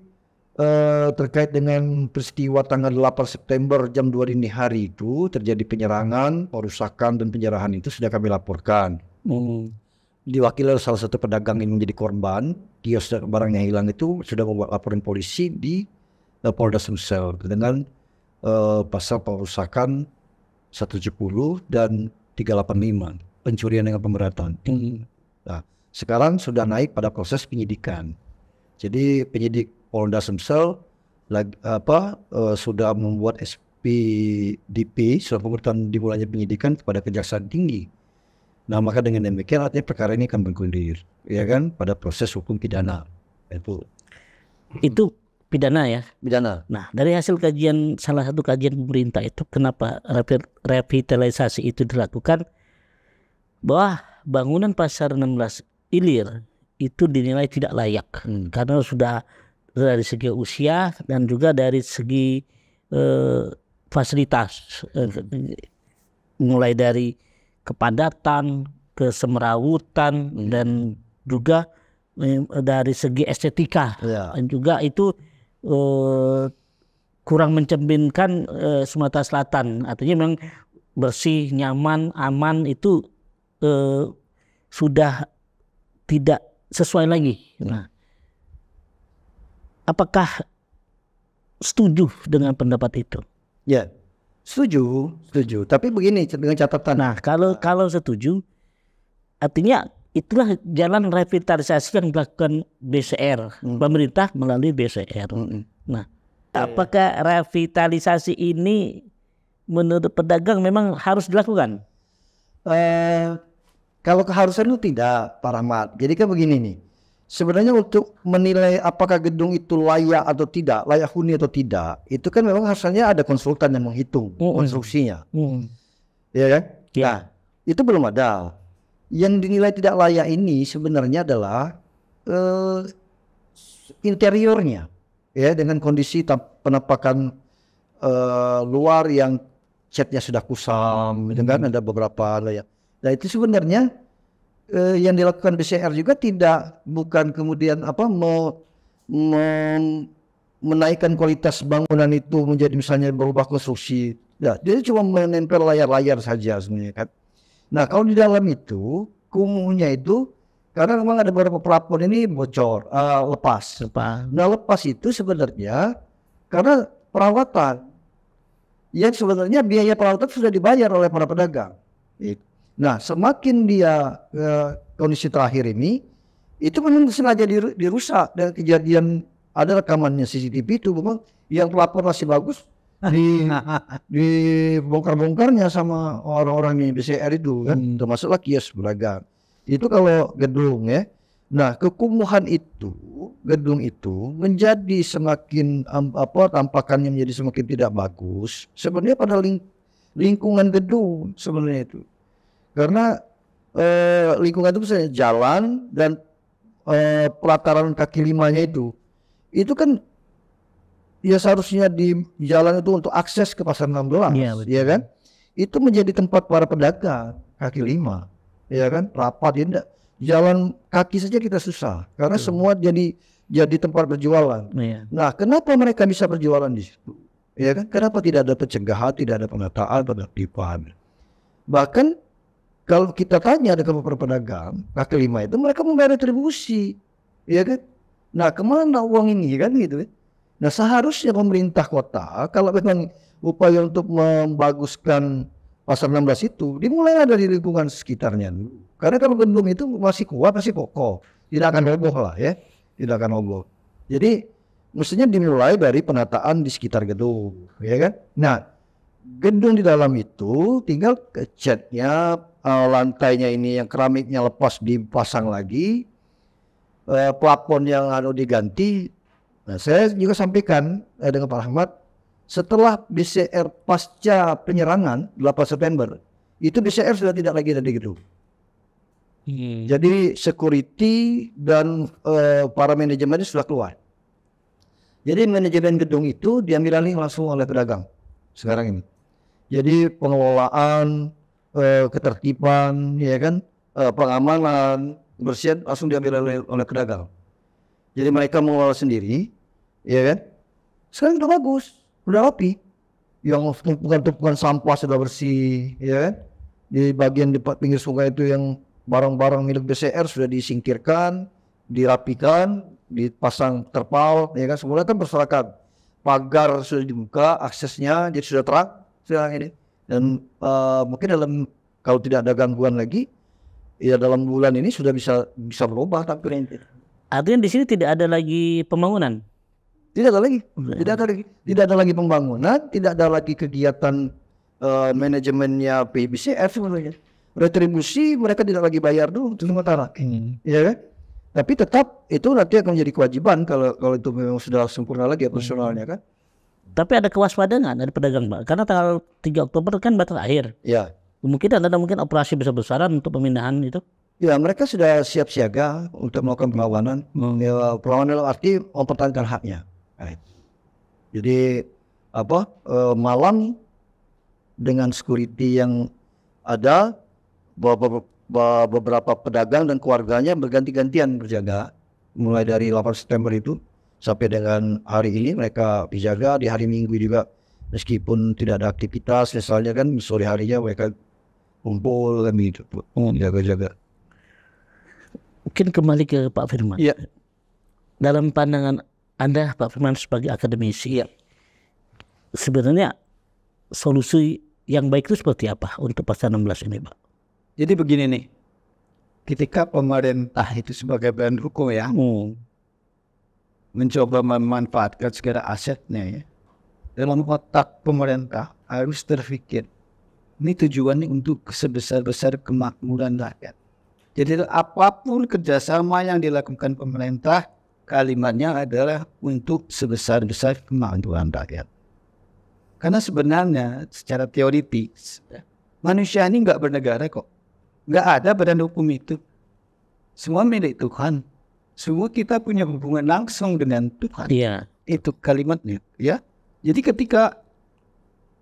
uh, terkait dengan peristiwa tanggal 8 September jam 2 dini hari itu terjadi penyerangan, perusakan dan penyerahan itu sudah kami laporkan. Hmm diwakili oleh salah satu pedagang yang menjadi korban, kios barangnya hilang itu sudah membuat laporan polisi di uh, Polda Sumsel dengan uh, pasal perusakan 170 dan 385 pencurian dengan pemberatan. Hmm. Nah, sekarang sudah naik pada proses penyidikan. Jadi penyidik Polda Sumsel lagi, apa uh, sudah membuat SPDP surat pemberitahuan dimulainya penyidikan kepada Kejaksaan Tinggi Nah maka dengan demikian artinya perkara ini akan bergulir, ya kan, pada proses hukum pidana. Itu. Ya, hmm. Itu pidana ya. Pidana. Nah dari hasil kajian salah satu kajian pemerintah itu kenapa revitalisasi itu dilakukan? Bahwa bangunan pasar 16 Ilir itu dinilai tidak layak hmm. karena sudah dari segi usia dan juga dari segi eh, fasilitas eh, mulai dari kepadatan, kesemrawutan hmm. dan juga eh, dari segi estetika yeah. dan juga itu uh, kurang mencerminkan uh, Sumatera Selatan artinya memang bersih nyaman aman itu uh, sudah tidak sesuai lagi nah apakah setuju dengan pendapat itu ya Setuju, setuju. Tapi begini dengan catatan. Nah, kalau kalau setuju, artinya itulah jalan revitalisasi yang dilakukan BCR, hmm. pemerintah melalui BCR. Hmm. Nah, iya. apakah revitalisasi ini menurut pedagang memang harus dilakukan? Eh, kalau keharusan itu tidak, Pak Rahmat. Jadi kan begini nih sebenarnya untuk menilai apakah gedung itu layak atau tidak, layak huni atau tidak, itu kan memang hasilnya ada konsultan yang menghitung mm-hmm. konstruksinya. Mm-hmm. Ya kan? Yeah. Nah, itu belum ada. Yang dinilai tidak layak ini sebenarnya adalah uh, interiornya ya dengan kondisi penampakan uh, luar yang catnya sudah kusam, gitu kan? mm-hmm. dengan ada beberapa layak. Nah, itu sebenarnya eh, yang dilakukan BCR juga tidak bukan kemudian apa mau men, menaikkan kualitas bangunan itu menjadi misalnya berubah konstruksi. Ya, jadi cuma menempel layar-layar saja sebenarnya kan. Nah kalau di dalam itu kumuhnya itu karena memang ada beberapa plafon ini bocor, uh, lepas. lepas. Nah lepas itu sebenarnya karena perawatan yang sebenarnya biaya perawatan sudah dibayar oleh para pedagang. Itu. Nah, semakin dia e, kondisi terakhir ini itu memang sengaja dirusak dan kejadian ada rekamannya CCTV itu memang yang pelapor masih bagus di bongkar bongkarnya sama orang-orang yang BCR itu kan hmm. termasuklah Kias beragam Itu kalau gedung ya. Nah, kekumuhan itu, gedung itu menjadi semakin um, apa tampakannya menjadi semakin tidak bagus sebenarnya pada ling lingkungan gedung sebenarnya itu. Karena eh, lingkungan itu misalnya jalan dan eh, pelataran kaki limanya itu, itu kan ya seharusnya di jalan itu untuk akses ke pasar 16, iya, ya, ya kan? Itu menjadi tempat para pedagang kaki lima, ya kan? Rapat ya enggak. Jalan kaki saja kita susah karena betul. semua jadi jadi tempat berjualan. Ya. Nah, kenapa mereka bisa berjualan di situ? Ya kan? Kenapa tidak ada pencegahan, tidak ada penataan, penertiban? Bahkan kalau kita tanya ada beberapa pedagang nah kelima itu mereka membayar retribusi ya kan nah kemana uang ini iya kan gitu kan? nah seharusnya pemerintah kota kalau memang upaya untuk membaguskan pasar 16 itu dimulai dari lingkungan sekitarnya karena kalau gedung itu masih kuat masih kokoh tidak akan roboh lah ya tidak akan roboh jadi mestinya dimulai dari penataan di sekitar gedung ya kan nah Gedung di dalam itu tinggal catnya uh, lantainya ini yang keramiknya lepas dipasang lagi uh, plafon yang anu diganti nah saya juga sampaikan uh, dengan Pak Ahmad setelah BCR pasca penyerangan 8 September itu BCR sudah tidak lagi ada di gedung hmm. jadi security dan uh, para manajemen sudah keluar jadi manajemen gedung itu diambil alih langsung oleh pedagang sekarang ini jadi pengelolaan, eh, ketertiban, ya kan, eh, pengamanan, kebersihan langsung diambil oleh, oleh pedagang. Jadi mereka mengelola sendiri, ya kan? Sekarang sudah bagus, sudah rapi. Yang tumpukan-tumpukan sampah sudah bersih, ya kan? Di bagian depan pinggir sungai itu yang barang-barang milik BCR sudah disingkirkan, dirapikan, dipasang terpal, ya kan? Semuanya kan berserakan. Pagar sudah dibuka, aksesnya jadi sudah terang sekarang ini dan uh, mungkin dalam kalau tidak ada gangguan lagi ya dalam bulan ini sudah bisa bisa berubah tapi artinya di sini tidak ada lagi pembangunan tidak ada lagi tidak ada lagi tidak ada lagi pembangunan tidak ada lagi kegiatan uh, manajemennya PBCF sebenarnya retribusi mereka tidak lagi bayar dulu untuk sementara hmm. ya kan tapi tetap itu nanti akan menjadi kewajiban kalau kalau itu memang sudah sempurna lagi personalnya hmm. kan tapi ada kewaspadaan dari pedagang, Pak. Karena tanggal 3 Oktober kan batas akhir. Ya. Kemungkinan ada mungkin operasi besar-besaran untuk pemindahan itu. Ya, mereka sudah siap siaga untuk melakukan perlawanan. Hmm. Ya, perlawanan dalam arti mempertahankan haknya. Jadi apa e, malam dengan security yang ada beberapa, beberapa pedagang dan keluarganya berganti-gantian berjaga mulai dari 8 September itu sampai dengan hari ini mereka dijaga di hari Minggu juga meskipun tidak ada aktivitas misalnya kan sore harinya mereka kumpul kami hmm. jaga-jaga. Mungkin kembali ke Pak Firman. Ya. Dalam pandangan Anda Pak Firman sebagai akademisi ya. Sebenarnya solusi yang baik itu seperti apa untuk pasal 16 ini Pak? Jadi begini nih. Ketika pemerintah itu sebagai badan hukum ya. Hmm mencoba memanfaatkan segala asetnya ya dalam otak pemerintah harus terpikir ini tujuannya untuk sebesar-besar kemakmuran rakyat. Jadi apapun kerjasama yang dilakukan pemerintah kalimatnya adalah untuk sebesar-besar kemakmuran rakyat. Karena sebenarnya secara teoritis ya, manusia ini nggak bernegara kok. Nggak ada badan hukum itu. Semua milik Tuhan. Semua kita punya hubungan langsung dengan Tuhan. Iya. Itu kalimatnya, ya. Jadi ketika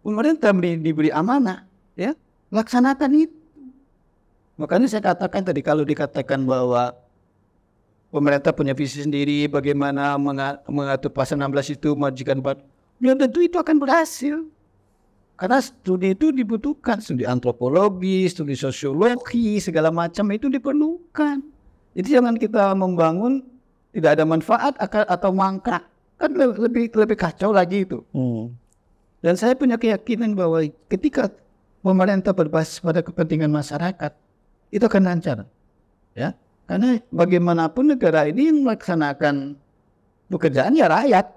pemerintah diberi amanah, ya, laksanakan itu. Makanya saya katakan tadi kalau dikatakan bahwa pemerintah punya visi sendiri bagaimana mengatur pasal 16 itu majikan empat belum ya tentu itu akan berhasil karena studi itu dibutuhkan studi antropologi studi sosiologi segala macam itu diperlukan jadi jangan kita membangun tidak ada manfaat atau mangkrak kan lebih lebih kacau lagi itu. Hmm. Dan saya punya keyakinan bahwa ketika pemerintah berbasis pada kepentingan masyarakat itu akan lancar, ya. Karena bagaimanapun negara ini yang melaksanakan pekerjaan ya rakyat.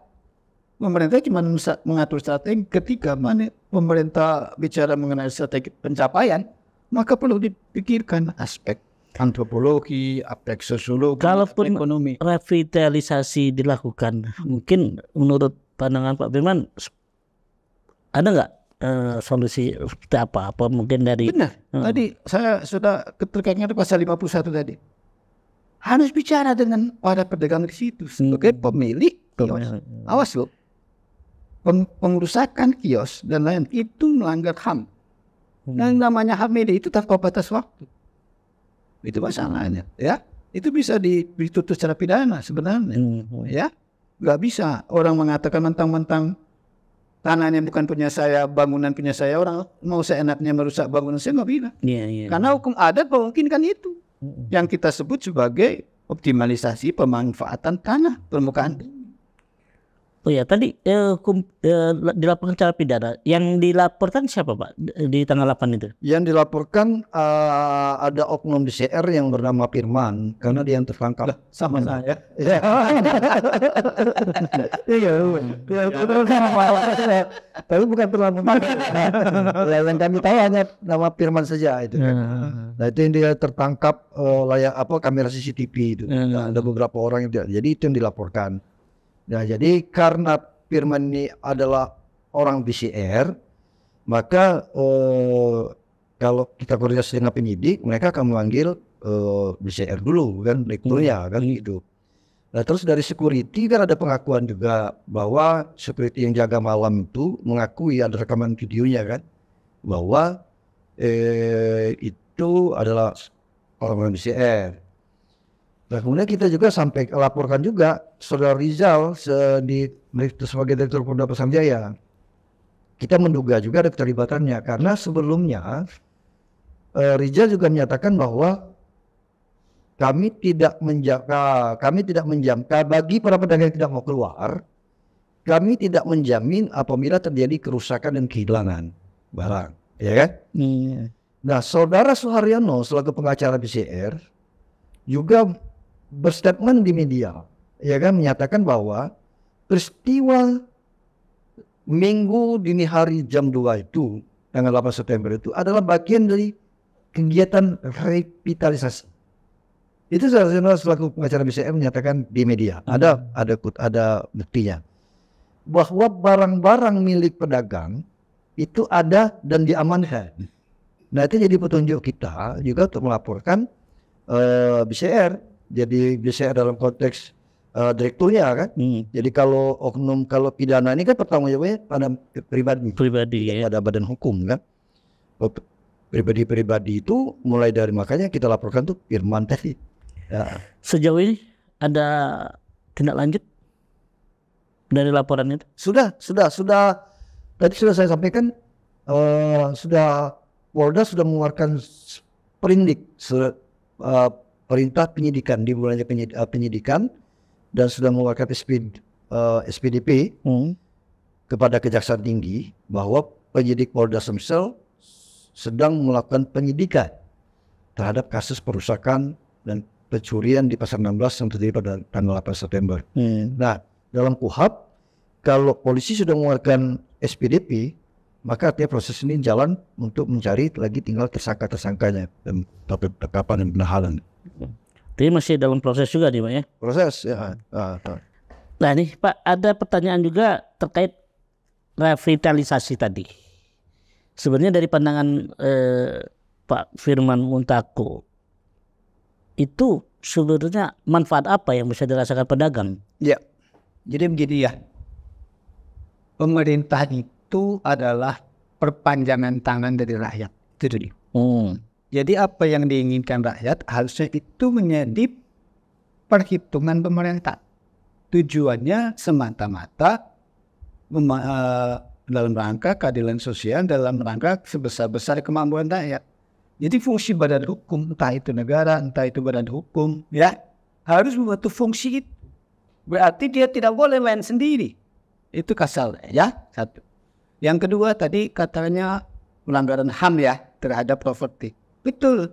Pemerintah cuma mengatur strategi. Ketika mana pemerintah bicara mengenai strategi pencapaian, maka perlu dipikirkan aspek antropologi, aspek sosiologi, kalaupun ekonomi. revitalisasi dilakukan, mungkin menurut pandangan Pak Firman ada nggak uh, solusi seperti apa? Apa mungkin dari Benar. Hmm. Tadi saya sudah keterkaitnya di pasal 51 tadi. Harus bicara dengan para pedagang di situ hmm. sebagai hmm. pemilik kios. Awas loh. Peng pengrusakan kios dan lain itu melanggar HAM. Hmm. Dan namanya HAM ini itu tanpa batas waktu. Itu masalahnya, ya. Itu bisa ditutup secara pidana sebenarnya, hmm. ya. nggak bisa orang mengatakan mentang-mentang tanahnya bukan punya saya, bangunan punya saya, orang mau seenaknya merusak bangunan saya nggak bisa. Yeah, yeah. Iya. Karena hukum adat memungkinkan itu. Hmm. Yang kita sebut sebagai optimalisasi pemanfaatan tanah permukaan. Oh ya tadi eh, kum, eh, di secara cara pidana yang dilaporkan siapa pak di tanggal 8 itu? Yang dilaporkan uh, ada oknum DCR yang bernama Firman karena dia yang tertangkap. Lah, sama iya. saya. Iya. Tapi bukan terlalu Lain kami tahu hanya nama Firman saja itu. Iya. Nah itu yang dia tertangkap uh, layak apa kamera CCTV itu. Iya. Nah, ada beberapa orang yang tidak. jadi itu yang dilaporkan. Nah, jadi karena Firman ini adalah orang BCR, maka eh, kalau kita koordinasi dengan penyidik, mereka akan memanggil eh, BCR dulu kan, rektornya hmm. kan hmm. gitu. Nah, terus dari security kan ada pengakuan juga bahwa security yang jaga malam itu mengakui ada rekaman videonya kan bahwa eh, itu adalah orang BCR. Dan kemudian kita juga sampai laporkan juga saudara Rizal di, sebagai direktur Pondok Pasang Jaya. Kita menduga juga ada keterlibatannya karena sebelumnya eh, Rizal juga menyatakan bahwa kami tidak menjaga kami tidak menjaga bagi para pedagang yang tidak mau keluar kami tidak menjamin apabila terjadi kerusakan dan kehilangan barang ya kan hmm. nah saudara Suharyanto selaku pengacara BCR juga berstatement di media, ya kan menyatakan bahwa peristiwa minggu dini hari jam 2 itu tanggal 8 September itu adalah bagian dari kegiatan revitalisasi. Itu seharusnya selaku pengacara BCR menyatakan di media. Hmm. Ada ada kut ada buktinya bahwa barang-barang milik pedagang itu ada dan diamankan. Nah itu jadi petunjuk kita juga untuk melaporkan uh, eh, BCR jadi bisa dalam konteks uh, direkturnya kan. Hmm. Jadi kalau oknum kalau pidana ini kan pertanggung jawabnya pada pribadi. Pribadi ya. ada badan hukum kan. Oh, pribadi-pribadi itu mulai dari makanya kita laporkan tuh Firman tadi. Ya. Sejauh ini ada tindak lanjut dari laporan itu? Sudah, sudah, sudah. Tadi sudah saya sampaikan uh, sudah Polda sudah mengeluarkan perindik surat uh, eh, perintah penyidikan di dimulainya eh, penyidikan dan sudah mengeluarkan SP, uh, eh, SPDP hmm. kepada Kejaksaan Tinggi bahwa penyidik Polda Sumsel sedang melakukan penyidikan terhadap kasus perusakan dan pencurian di Pasar 16 yang terjadi pada tanggal 8 September. Hmm. Nah, dalam KUHAP kalau polisi sudah mengeluarkan SPDP maka artinya proses ini jalan untuk mencari lagi tinggal tersangka-tersangkanya dan penangkapan dan penahanan. Tapi masih dalam proses juga nih Pak ya? Proses ya. Hmm. Ah, ah, ah. Nah nih Pak ada pertanyaan juga terkait revitalisasi tadi. Sebenarnya dari pandangan eh, Pak Firman Muntako itu sebenarnya manfaat apa yang bisa dirasakan pedagang? Ya, jadi begini ya. Pemerintah itu adalah perpanjangan tangan dari rakyat. Jadi. Hmm jadi apa yang diinginkan rakyat harusnya itu menjadi perhitungan pemerintah. Tujuannya semata-mata eh, dalam rangka keadilan sosial, dalam rangka sebesar-besar kemampuan rakyat. Jadi fungsi badan hukum, entah itu negara, entah itu badan hukum, ya harus membantu fungsi itu. Berarti dia tidak boleh main sendiri. Itu kasar ya, satu. Yang kedua tadi katanya pelanggaran HAM ya terhadap properti Betul.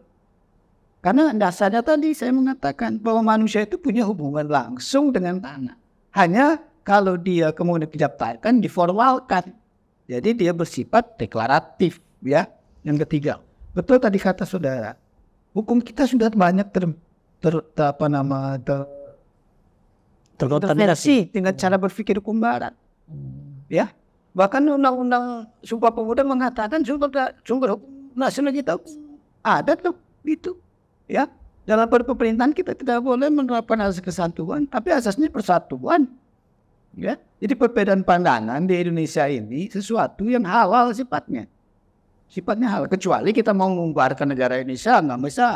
Karena dasarnya tadi saya mengatakan bahwa manusia itu punya hubungan langsung dengan tanah. Hanya kalau dia kemudian didaftarkan, diformalkan. Jadi dia bersifat deklaratif ya. Yang ketiga, betul tadi kata saudara, hukum kita sudah banyak ter, ter, ter apa nama ter, ter dengan cara berpikir hukum barat. Hmm. Ya. Bahkan undang-undang Sumpah Pemuda mengatakan sumber sumber hukum nasional kita ada tuh itu ya dalam berpemerintahan kita tidak boleh menerapkan asas kesatuan, tapi asasnya persatuan. Ya, jadi perbedaan pandangan di Indonesia ini sesuatu yang halal sifatnya. Sifatnya halal. Kecuali kita mau membubarkan negara Indonesia, nggak bisa.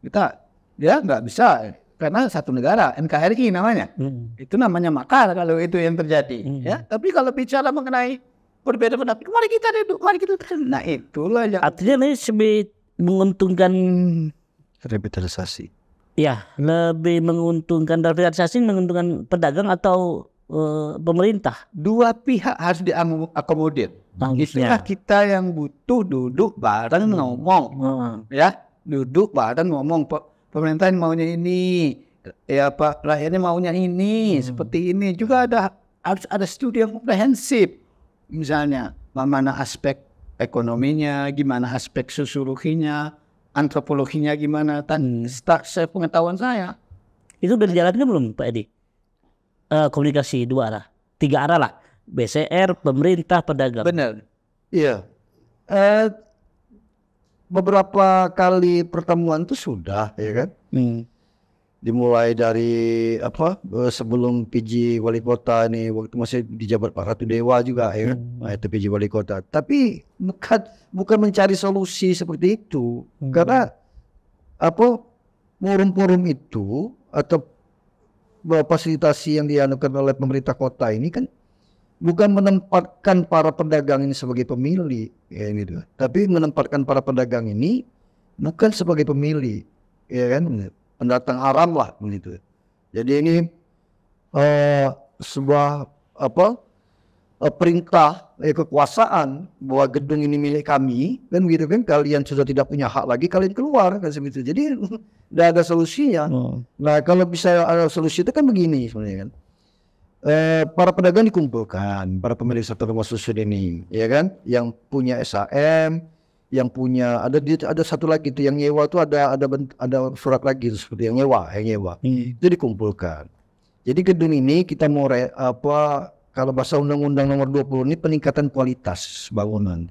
Kita, ya nggak bisa. Karena satu negara, NKRI namanya. Hmm. Itu namanya makar kalau itu yang terjadi. Hmm. Ya, tapi kalau bicara mengenai perbedaan pendapat, mari kita duduk, mari kita. Nah itulah yang... Artinya ini menguntungkan revitalisasi. Ya, lebih menguntungkan revitalisasi menguntungkan pedagang atau uh, pemerintah. Dua pihak harus diakomodir. Itulah kita yang butuh duduk bareng hmm. ngomong, hmm. ya duduk bareng ngomong pemerintah maunya ini, ya eh, pak rakyatnya maunya ini hmm. seperti ini juga ada harus ada studi yang komprehensif, misalnya mana aspek ekonominya, gimana aspek sosiologinya, antropologinya gimana, dan start saya pengetahuan saya. Itu udah dijalankan belum Pak Edi? Uh, komunikasi dua arah, tiga arah lah. BCR, pemerintah, pedagang. Benar. Iya. Eh, beberapa kali pertemuan itu sudah, ya kan? Hmm dimulai dari apa eh, sebelum PJ wali kota ini waktu masih dijabat Pak Ratu Dewa juga ya hmm. Nah, itu PJ wali kota tapi bukan bukan mencari solusi seperti itu hmm. karena apa forum-forum itu atau e, fasilitasi yang dianukan oleh pemerintah kota ini kan bukan menempatkan para pedagang ini sebagai pemilih ya ini tuh tapi menempatkan para pedagang ini bukan sebagai pemilih ya kan pendatang haram lah begitu. Jadi ini eh, sebuah apa eh, perintah eh, kekuasaan bahwa gedung ini milik kami dan begitu kan kalian sudah tidak punya hak lagi kalian keluar kan seperti Jadi tidak ada solusinya. Hmm. Nah kalau bisa ada solusi itu kan begini sebenarnya kan. Eh, para pedagang dikumpulkan, para pemilik rumah susun ini, ya kan, yang punya SAM, yang punya ada di, ada satu lagi itu yang nyewa itu ada ada ada surat lagi seperti yang nyewa yang nyewa hmm. itu dikumpulkan jadi gedung ini kita mau re, apa kalau bahasa undang-undang nomor 20 ini peningkatan kualitas bangunan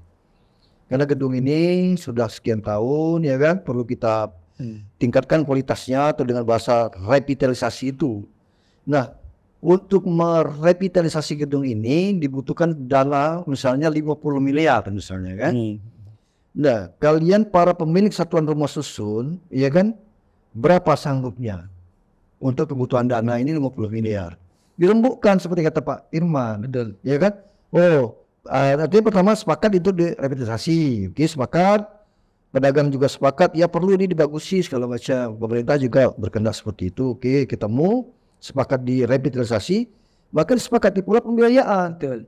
karena gedung ini sudah sekian tahun ya kan perlu kita hmm. tingkatkan kualitasnya atau dengan bahasa revitalisasi itu nah untuk merevitalisasi gedung ini dibutuhkan dana misalnya 50 miliar misalnya kan hmm Nah, kalian para pemilik satuan rumah susun, ya kan, berapa sanggupnya untuk kebutuhan dana ini 50 miliar? Dirembukkan seperti kata Pak Irman, Betul. ya kan? Oh, eh, artinya pertama sepakat itu di direvitalisasi, oke sepakat, pedagang juga sepakat, ya perlu ini dibagusi segala macam. Pemerintah juga berkendak seperti itu, oke kita mau sepakat di direvitalisasi, bahkan sepakat di pula pembiayaan, Betul.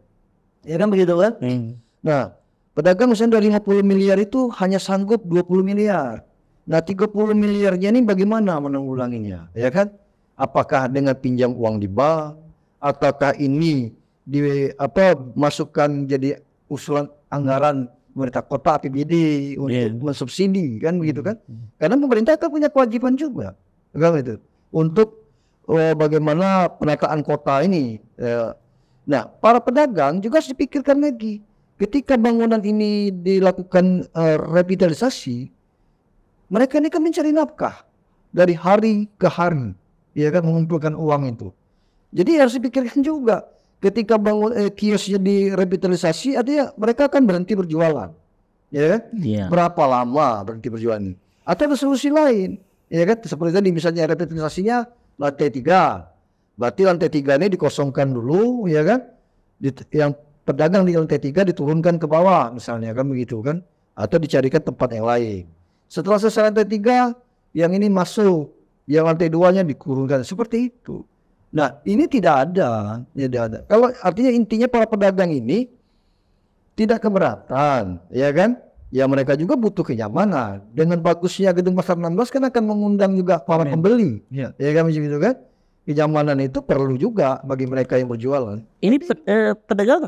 ya kan begitu kan? Hmm. Nah, Pedagang misalnya dari 50 miliar itu hanya sanggup 20 miliar. Nah 30 miliarnya ini bagaimana menanggulanginya? Ya kan? Apakah dengan pinjam uang di bank? Ataukah ini di apa masukkan jadi usulan anggaran pemerintah kota APBD untuk yeah. mensubsidi kan begitu kan? Hmm. Karena pemerintah kan punya kewajiban juga kan itu untuk eh, bagaimana penataan kota ini. Eh, nah para pedagang juga harus dipikirkan lagi ketika bangunan ini dilakukan uh, revitalisasi, mereka ini kan mencari nafkah dari hari ke hari, ya kan mengumpulkan uang itu. Jadi harus dipikirkan juga ketika bangun eh, kiosnya direvitalisasi, artinya mereka akan berhenti berjualan, ya kan? Yeah. Berapa lama berhenti berjualan? Atau ada solusi lain, ya kan? Seperti tadi misalnya revitalisasinya lantai tiga, berarti lantai tiga ini dikosongkan dulu, ya kan? yang pedagang di lantai 3 diturunkan ke bawah misalnya kan begitu kan atau dicarikan tempat yang lain. Setelah selesai LT3 yang ini masuk yang lantai nya dikurungkan seperti itu. Nah ini tidak ada, tidak ada. Kalau artinya intinya para pedagang ini tidak keberatan, ya kan? Ya mereka juga butuh kenyamanan. Dengan bagusnya gedung pasar 16 kan akan mengundang juga para pembeli, ya, ya kan begitu kan? Kenyamanan itu perlu juga bagi mereka yang berjualan. Ini eh, pedagang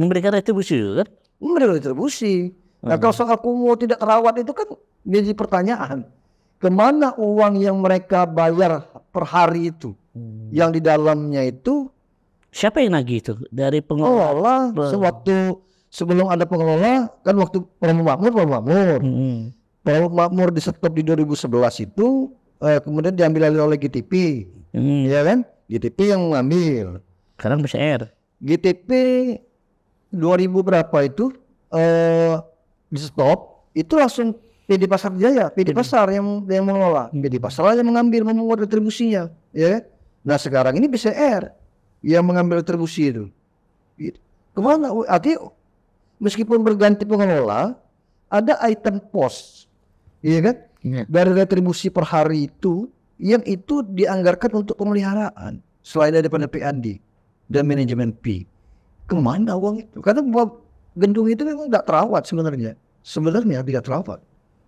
memberikan retribusi kan? Memberikan retribusi. Nah hmm. kalau soal kumuh tidak terawat itu kan jadi pertanyaan. Kemana uang yang mereka bayar per hari itu? Hmm. Yang di dalamnya itu siapa yang nagih itu dari pengelola? Pengelola sewaktu sebelum ada pengelola kan waktu Pramu Makmur Pramu Makmur. Hmm. Pramu Makmur di stop di 2011 itu eh, kemudian diambil oleh GTP. Hmm. Ya kan? GTP yang mengambil. Sekarang BCR. GTP 2000 berapa itu eh di stop itu langsung PD Pasar Jaya, PD Pasar yang yang mengelola, hmm. PD Pasar yang mengambil membuat retribusinya, ya. Kan? Nah sekarang ini BCR yang mengambil retribusi itu. Kemana? Oh, arti meskipun berganti pengelola, ada item pos, ya kan? Ya. Dari retribusi per hari itu yang itu dianggarkan untuk pemeliharaan selain daripada PAD dan manajemen P kemana uang itu? Karena gendung itu memang tidak terawat sebenarnya. Sebenarnya tidak terawat.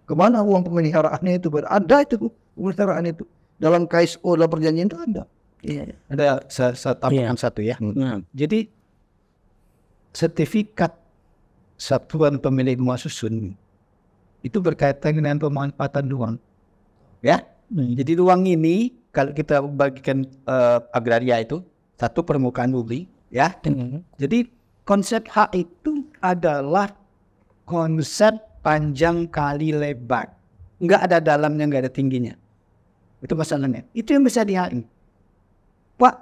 Kemana uang pemeliharaannya itu? Ada itu pemeliharaan itu. Dalam KSO, dalam perjanjian itu ada. Iya. iya. Ada ya, satu ya. Hmm. Nah. Jadi sertifikat satuan pemilik rumah susun itu berkaitan dengan pemanfaatan ruang. Ya. Hmm. Jadi ruang ini kalau kita bagikan uh, agraria itu satu permukaan bumi, ya. Hmm. Jadi konsep H itu adalah konsep panjang kali lebar. Enggak ada dalamnya, enggak ada tingginya. Itu masalahnya. Itu yang bisa dihain. Pak,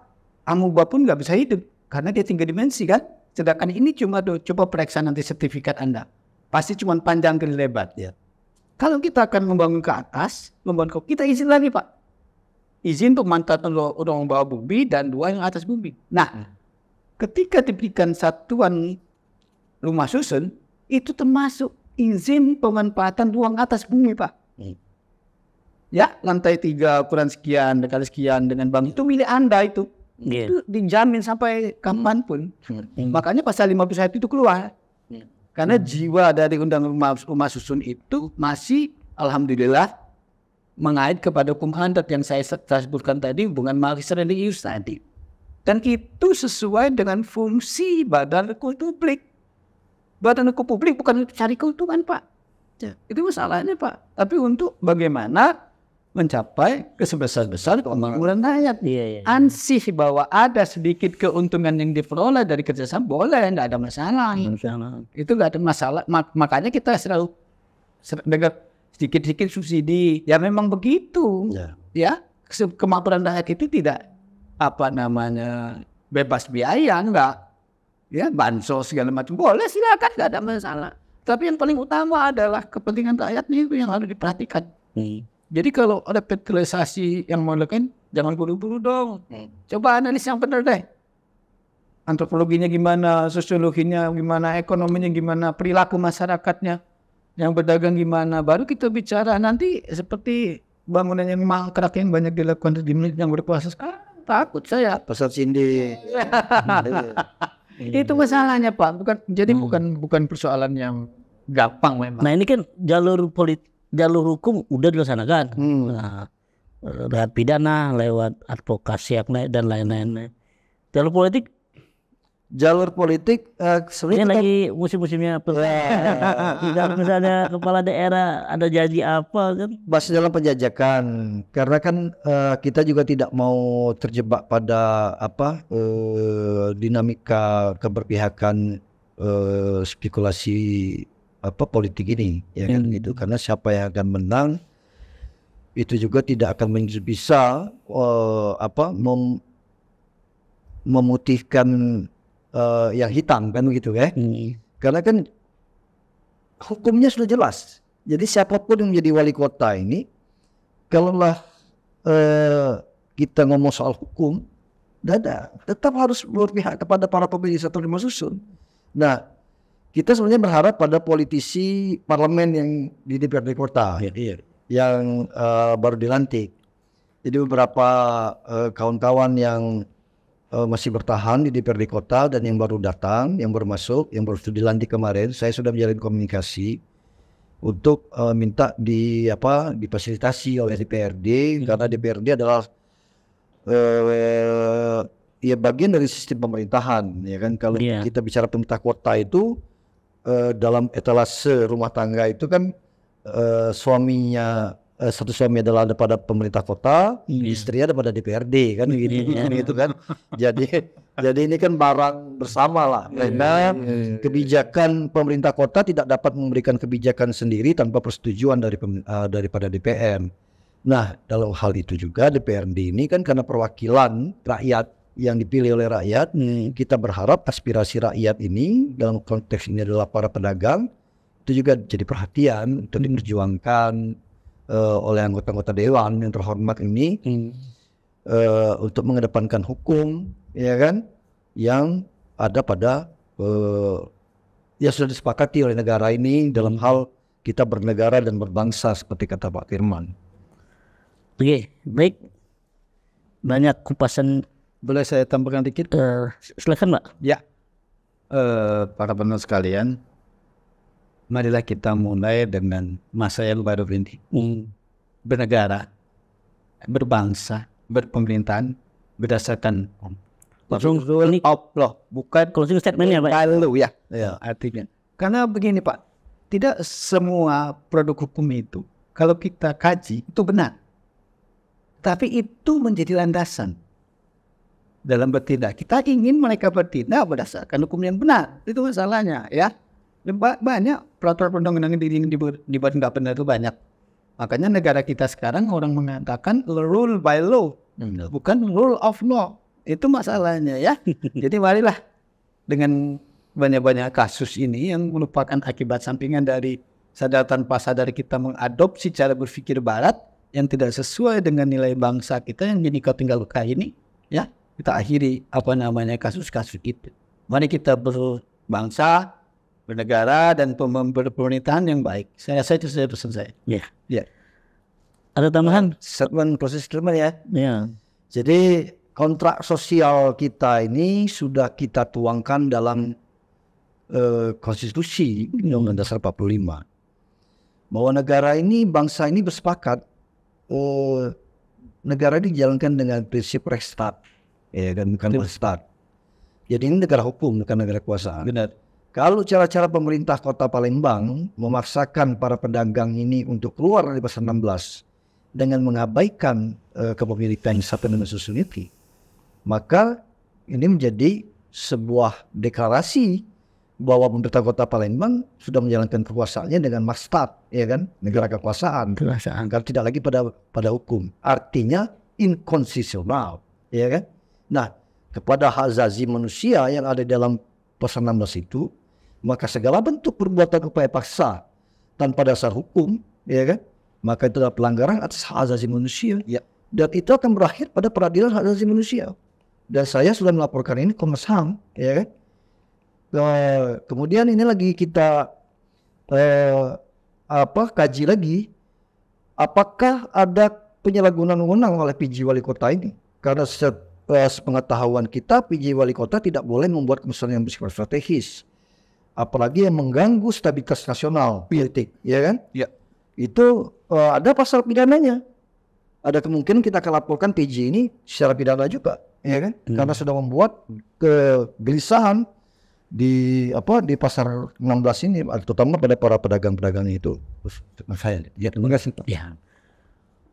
amuba pun enggak bisa hidup karena dia tinggal dimensi kan. Sedangkan ini cuma do, coba periksa nanti sertifikat Anda. Pasti cuma panjang kali lebar. Ya. Kalau kita akan membangun ke atas, membangun ke kita izin lagi Pak. Izin untuk untuk untuk bawah bumi dan dua yang atas bumi. Nah, hmm ketika diberikan satuan rumah susun, itu termasuk izin pemanfaatan ruang atas bumi, Pak. Hmm. Ya, lantai tiga ukuran sekian, dekat sekian dengan bank itu milik Anda itu. Yeah. Itu dijamin sampai kapanpun. Hmm, hmm. Makanya pasal 51 itu keluar. Hmm. Karena hmm. jiwa dari undang rumah, rumah susun itu masih alhamdulillah mengait kepada hukum adat yang saya sebutkan tadi hubungan marxis religius tadi. Dan itu sesuai dengan fungsi badan hukum publik. Badan hukum publik bukan cari keuntungan, Pak. Ya. Itu masalahnya, Pak. Tapi untuk bagaimana mencapai kesebesar-besar pembangunan rakyat. Iya, iya, iya. Ansih bahwa ada sedikit keuntungan yang diperoleh dari kerjasama boleh, tidak ada masalah. masalah. Itu tidak ada masalah. Makanya kita selalu dengar sedikit-sedikit subsidi. Ya memang begitu. Ya. ya kemampuan rakyat itu tidak apa namanya bebas biaya enggak ya bansos segala macam boleh silakan enggak ada masalah tapi yang paling utama adalah kepentingan rakyat nih yang harus diperhatikan hmm. jadi kalau ada federalisasi yang mau lakukan jangan buru-buru dong hmm. coba analis yang benar deh antropologinya gimana sosiologinya gimana ekonominya gimana perilaku masyarakatnya yang berdagang gimana baru kita bicara nanti seperti bangunan yang mangkrak yang banyak dilakukan di yang berkuasa sekarang takut saya besar sindi iya. itu masalahnya pak bukan jadi hmm. bukan bukan persoalan yang gampang memang nah ini kan jalur polit jalur hukum udah dilaksanakan hmm. nah, lewat eh, pidana lewat advokasi dan lain-lain jalur politik jalur politik uh, sebenarnya kita... lagi musim-musimnya ya. tidak misalnya kepala daerah ada janji apa kan masih dalam penjajakan karena kan uh, kita juga tidak mau terjebak pada apa uh, dinamika keberpihakan uh, spekulasi apa politik ini ya kan hmm. gitu karena siapa yang akan menang itu juga tidak akan bisa uh, apa mem memutihkan uh, yang hitam kan begitu ya. Hmm. Karena kan hukumnya sudah jelas. Jadi siapapun yang menjadi wali kota ini, kalaulah uh, kita ngomong soal hukum, dada tetap harus berpihak kepada para pemilih satu lima susun. Nah, kita sebenarnya berharap pada politisi parlemen yang di DPRD kota ya, ya. yang uh, baru dilantik. Jadi beberapa kawan-kawan uh, kawan -kawan yang Eh, masih bertahan di DPRD kota dan yang baru datang, yang baru masuk, yang baru dilantik kemarin, saya sudah menjalin komunikasi untuk uh, minta di apa difasilitasi oleh DPRD hmm. karena DPRD adalah uh, ya bagian dari sistem pemerintahan ya kan kalau yeah. kita bicara pemerintah kota itu uh, dalam etalase rumah tangga itu kan uh, suaminya uh, satu suami adalah pada pemerintah kota, hmm. Iya. istrinya pada DPRD kan iya, gitu, iya. gitu kan. Jadi jadi ini kan barang bersama lah karena kebijakan pemerintah kota tidak dapat memberikan kebijakan sendiri tanpa persetujuan dari uh, daripada DPR. Nah, dalam hal itu juga DPRD ini kan karena perwakilan rakyat yang dipilih oleh rakyat, hmm. kita berharap aspirasi rakyat ini dalam konteks ini adalah para pedagang itu juga jadi perhatian untuk hmm. diperjuangkan uh, oleh anggota-anggota dewan yang terhormat ini hmm. uh, untuk mengedepankan hukum ya kan yang ada pada uh, ya sudah disepakati oleh negara ini dalam hmm. hal kita bernegara dan berbangsa seperti kata Pak Firman. Oke, baik. Banyak kupasan. Boleh saya tambahkan dikit? Uh, silakan, Pak. Ya. Uh, para penonton sekalian, marilah kita mulai dengan masa yang baru ini hmm. bernegara berbangsa berpemerintahan berdasarkan langsung Oh, of bukan closing statement ya pak lalu ya, ya artinya karena begini pak tidak semua produk hukum itu kalau kita kaji itu benar tapi itu menjadi landasan dalam bertindak kita ingin mereka bertindak berdasarkan hukum yang benar itu masalahnya ya banyak peraturan perundang undang yang dibuat nggak benar itu banyak. Makanya negara kita sekarang orang mengatakan rule by law, hmm. bukan rule of law. Itu masalahnya ya. Jadi marilah dengan banyak-banyak kasus ini yang merupakan akibat sampingan dari sadar tanpa sadar kita mengadopsi cara berpikir barat yang tidak sesuai dengan nilai bangsa kita yang jadi kau tinggal luka ini ya kita akhiri apa namanya kasus-kasus itu. Mari kita berbangsa bernegara dan pemerintahan yang baik. Saya rasa itu saja pesan saya. Ya, Yeah. Yeah. Ada tambahan? Eh, statement proses statement ya. Yeah. Jadi kontrak sosial kita ini sudah kita tuangkan dalam uh, konstitusi Undang-Undang Dasar 45 bahwa negara ini bangsa ini bersepakat oh, negara ini dijalankan dengan prinsip restart ya kan bukan restart. Jadi ini negara hukum bukan negara kuasa. Benar. Kalau cara-cara pemerintah kota Palembang memaksakan para pedagang ini untuk keluar dari pasar 16 dengan mengabaikan uh, kepemilikan Sapin dan Susuniti, maka ini menjadi sebuah deklarasi bahwa pemerintah kota Palembang sudah menjalankan kekuasaannya dengan mastat, ya kan, negara kekuasaan, kekuasaan. kan tidak lagi pada pada hukum. Artinya inkonstitusional, ya kan. Nah, kepada hak zazi manusia yang ada dalam pasal 16 itu, maka segala bentuk perbuatan upaya paksa tanpa dasar hukum, ya kan? Maka itu adalah pelanggaran atas hak asasi manusia. Ya. Dan itu akan berakhir pada peradilan hak asasi manusia. Dan saya sudah melaporkan ini Komnas HAM, ya kan? Eh, kemudian ini lagi kita eh, apa kaji lagi apakah ada penyalahgunaan wewenang oleh PJ wali kota ini? Karena eh, sepengetahuan kita PJ wali kota tidak boleh membuat keputusan yang bersifat strategis apalagi yang mengganggu stabilitas nasional politik, ya kan? Ya. Itu uh, ada pasal pidananya. Ada kemungkinan kita akan laporkan PJ ini secara pidana juga, ya kan? Hmm. Karena sudah membuat kegelisahan di apa di pasar 16 ini terutama pada para pedagang-pedagang itu. Saya ya terima kasih. Pak. Ya.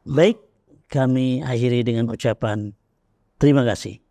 Baik, kami akhiri dengan ucapan terima kasih.